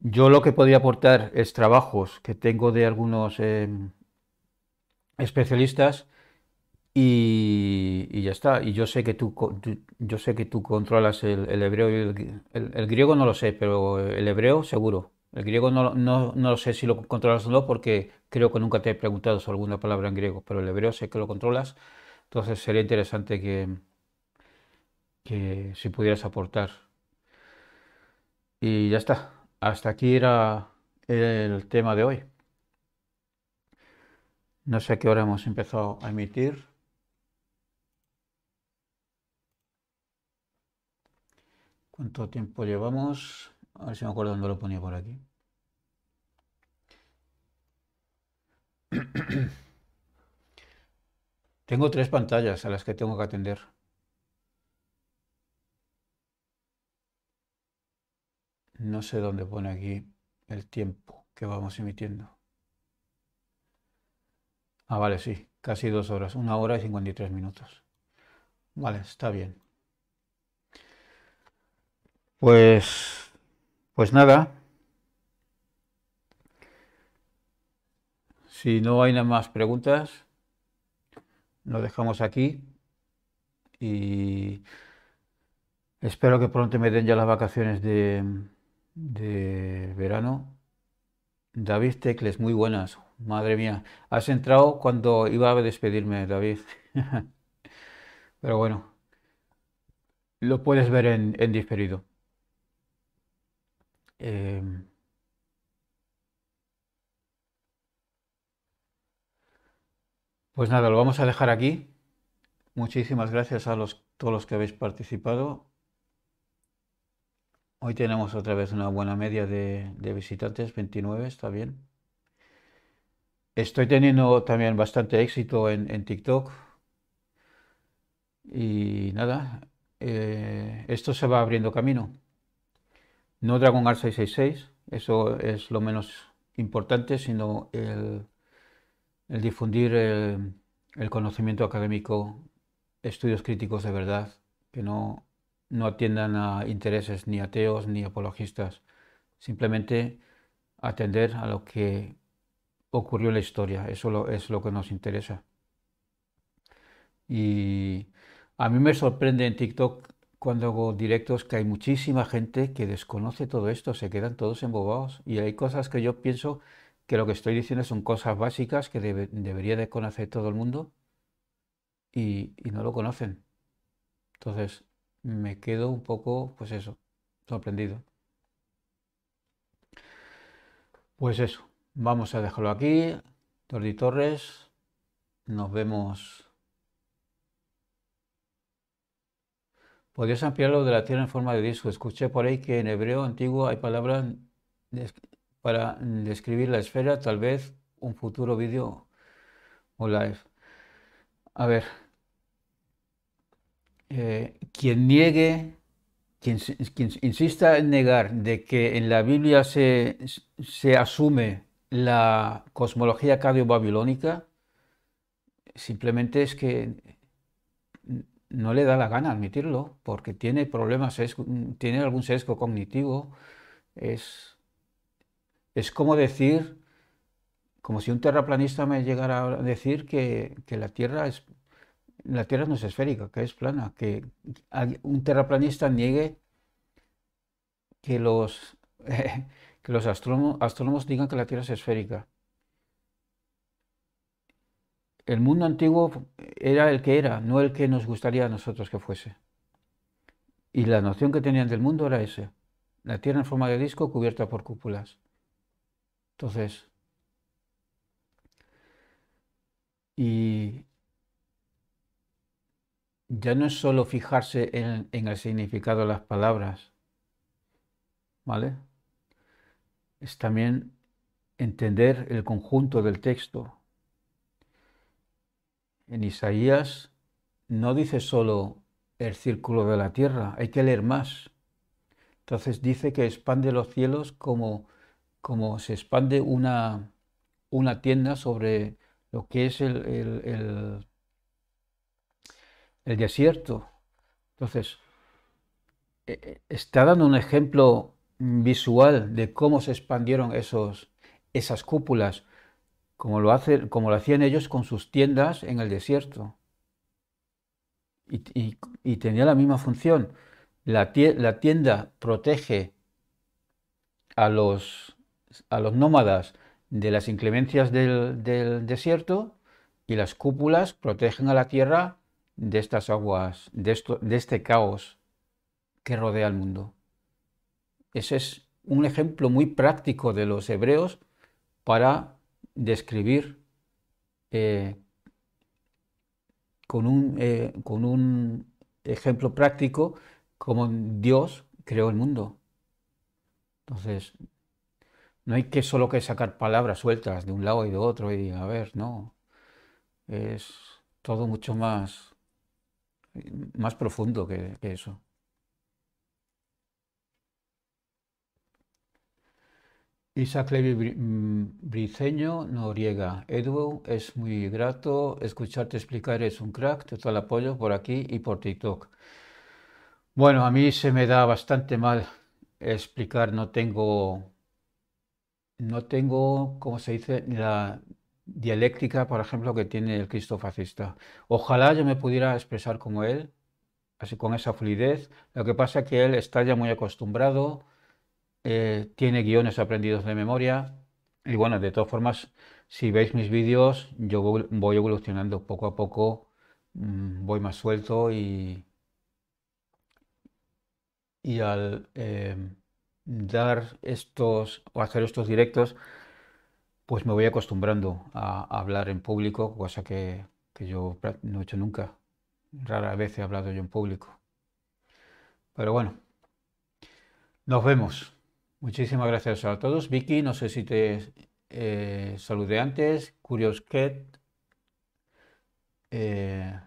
Yo lo que podría aportar es trabajos que tengo de algunos em, especialistas y, ya está. Y yo sé que tú, yo sé que tú controlas el, hebreo y el griego no lo sé, pero el hebreo seguro. El griego no, no, no lo sé si lo controlas o no, porque creo que nunca te he preguntado sobre alguna palabra en griego, pero el hebreo sé que lo controlas, entonces sería interesante que, que si pudieras aportar. Y ya está, hasta aquí era el tema de hoy. No sé a qué hora hemos empezado a emitir. ¿Cuánto tiempo llevamos? A ver si me acuerdo dónde lo ponía por aquí. tengo tres pantallas a las que tengo que atender. No sé dónde pone aquí el tiempo que vamos emitiendo. Ah, vale, sí, casi dos horas, una hora y 53 minutos. Vale, está bien. Pues pues nada, si no hay nada más preguntas, lo dejamos aquí y espero que pronto me den ya las vacaciones de, verano. David Tecles, muy buenas. Madre mía, has entrado cuando iba a despedirme, David. Pero bueno, lo puedes ver en, en Em, pues nada, lo vamos a dejar aquí. Muchísimas gracias a todos los que habéis participado. Hoy tenemos otra vez una buena media de, visitantes, 29, está bien. Estoy teniendo también bastante éxito en, TikTok. Y nada, eh, esto se va abriendo camino. No Dragon Art 666, eso es lo menos importante, sino el, difundir el, conocimiento académico, estudios críticos de verdad, que no, atiendan a intereses ni ateos ni apologistas, simplemente atender a lo que ocurrió en la historia, eso es lo que nos interesa. Y a mí me sorprende en TikTok cuando hago directos que hay muchísima gente que desconoce todo esto, se quedan todos embobados. Y hay cosas que yo pienso que lo que estoy diciendo son cosas básicas que debería de conocer todo el mundo y, no lo conocen. Entonces, me quedo un poco, pues eso, sorprendido. Pues eso, vamos a dejarlo aquí. Jordi Torres, nos vemos Podrías ampliarlo de la tierra en forma de disco. Escuché por ahí que en hebreo antiguo hay palabras para describir la esfera, tal vez un futuro vídeo o live. A ver, eh, quien niegue, quien, insista en negar de que en la Biblia se, se asume la cosmología cardio-babilónica, simplemente es que no le da la gana admitirlo porque tiene problemas, tiene algún sesgo cognitivo. Es, es como decir, como si un terraplanista me llegara a decir que, la Tierra es la Tierra no es esférica, que es plana, que un terraplanista niegue que los, que los astrónomos digan que la Tierra es esférica el mundo antiguo era el que era, no el que nos gustaría a nosotros que fuese. Y la noción que tenían del mundo era esa, la Tierra en forma de disco cubierta por cúpulas. Entonces, y ya no es solo fijarse en, en el significado de las palabras, ¿vale? Es también entender el conjunto del texto en Isaías no dice solo el círculo de la tierra, hay que leer más. Entonces dice que expande los cielos como, como se expande una, tienda sobre lo que es el, el, desierto. Entonces, e, e, está dando un ejemplo visual de cómo se expandieron esos, esas cúpulas como lo, como lo hacían ellos con sus tiendas en el desierto. Y, tenía la misma función. La tienda, protege a los, a los nómadas de las inclemencias del, desierto y las cúpulas protegen a la tierra de estas aguas, de, de este caos que rodea el mundo. Ese es un ejemplo muy práctico de los hebreos para describir eh, con, un, eh, con un ejemplo práctico como Dios creó el mundo. Entonces, no hay que solo que sacar palabras sueltas de un lado y de otro y a ver, no. Es todo mucho más, más profundo que eso. Isaac Levy mm, Briceño, Noriega. Edu, es muy grato escucharte explicar, es un crack, total apoyo por aquí y por TikTok. Bueno, a mí se me da bastante mal explicar, no tengo, no tengo, ¿cómo se dice, la dialéctica, por ejemplo, que tiene el Cristo fascista. Ojalá yo me pudiera expresar como él, así con esa fluidez. Lo que pasa es que él está ya muy acostumbrado eh, tiene guiones aprendidos de memoria. Y bueno, de todas formas, si veis mis vídeos, yo voy evolucionando poco a poco, mm, voy más suelto y, y al em, dar estos o hacer estos directos, pues me voy acostumbrando a, hablar en público, cosa que, que yo no he hecho nunca. Rara vez he hablado yo en público. Pero bueno, nos vemos. Muchísimas gracias a todos. Vicky, no sé si te eh, saludé antes. Curiosquet, eh,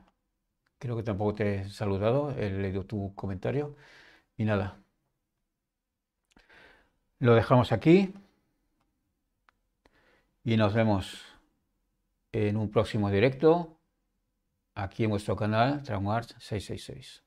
creo que tampoco te he saludado, he leído tu comentario. Y nada, lo dejamos aquí y nos vemos en un próximo directo aquí en vuestro canal Traumart 666.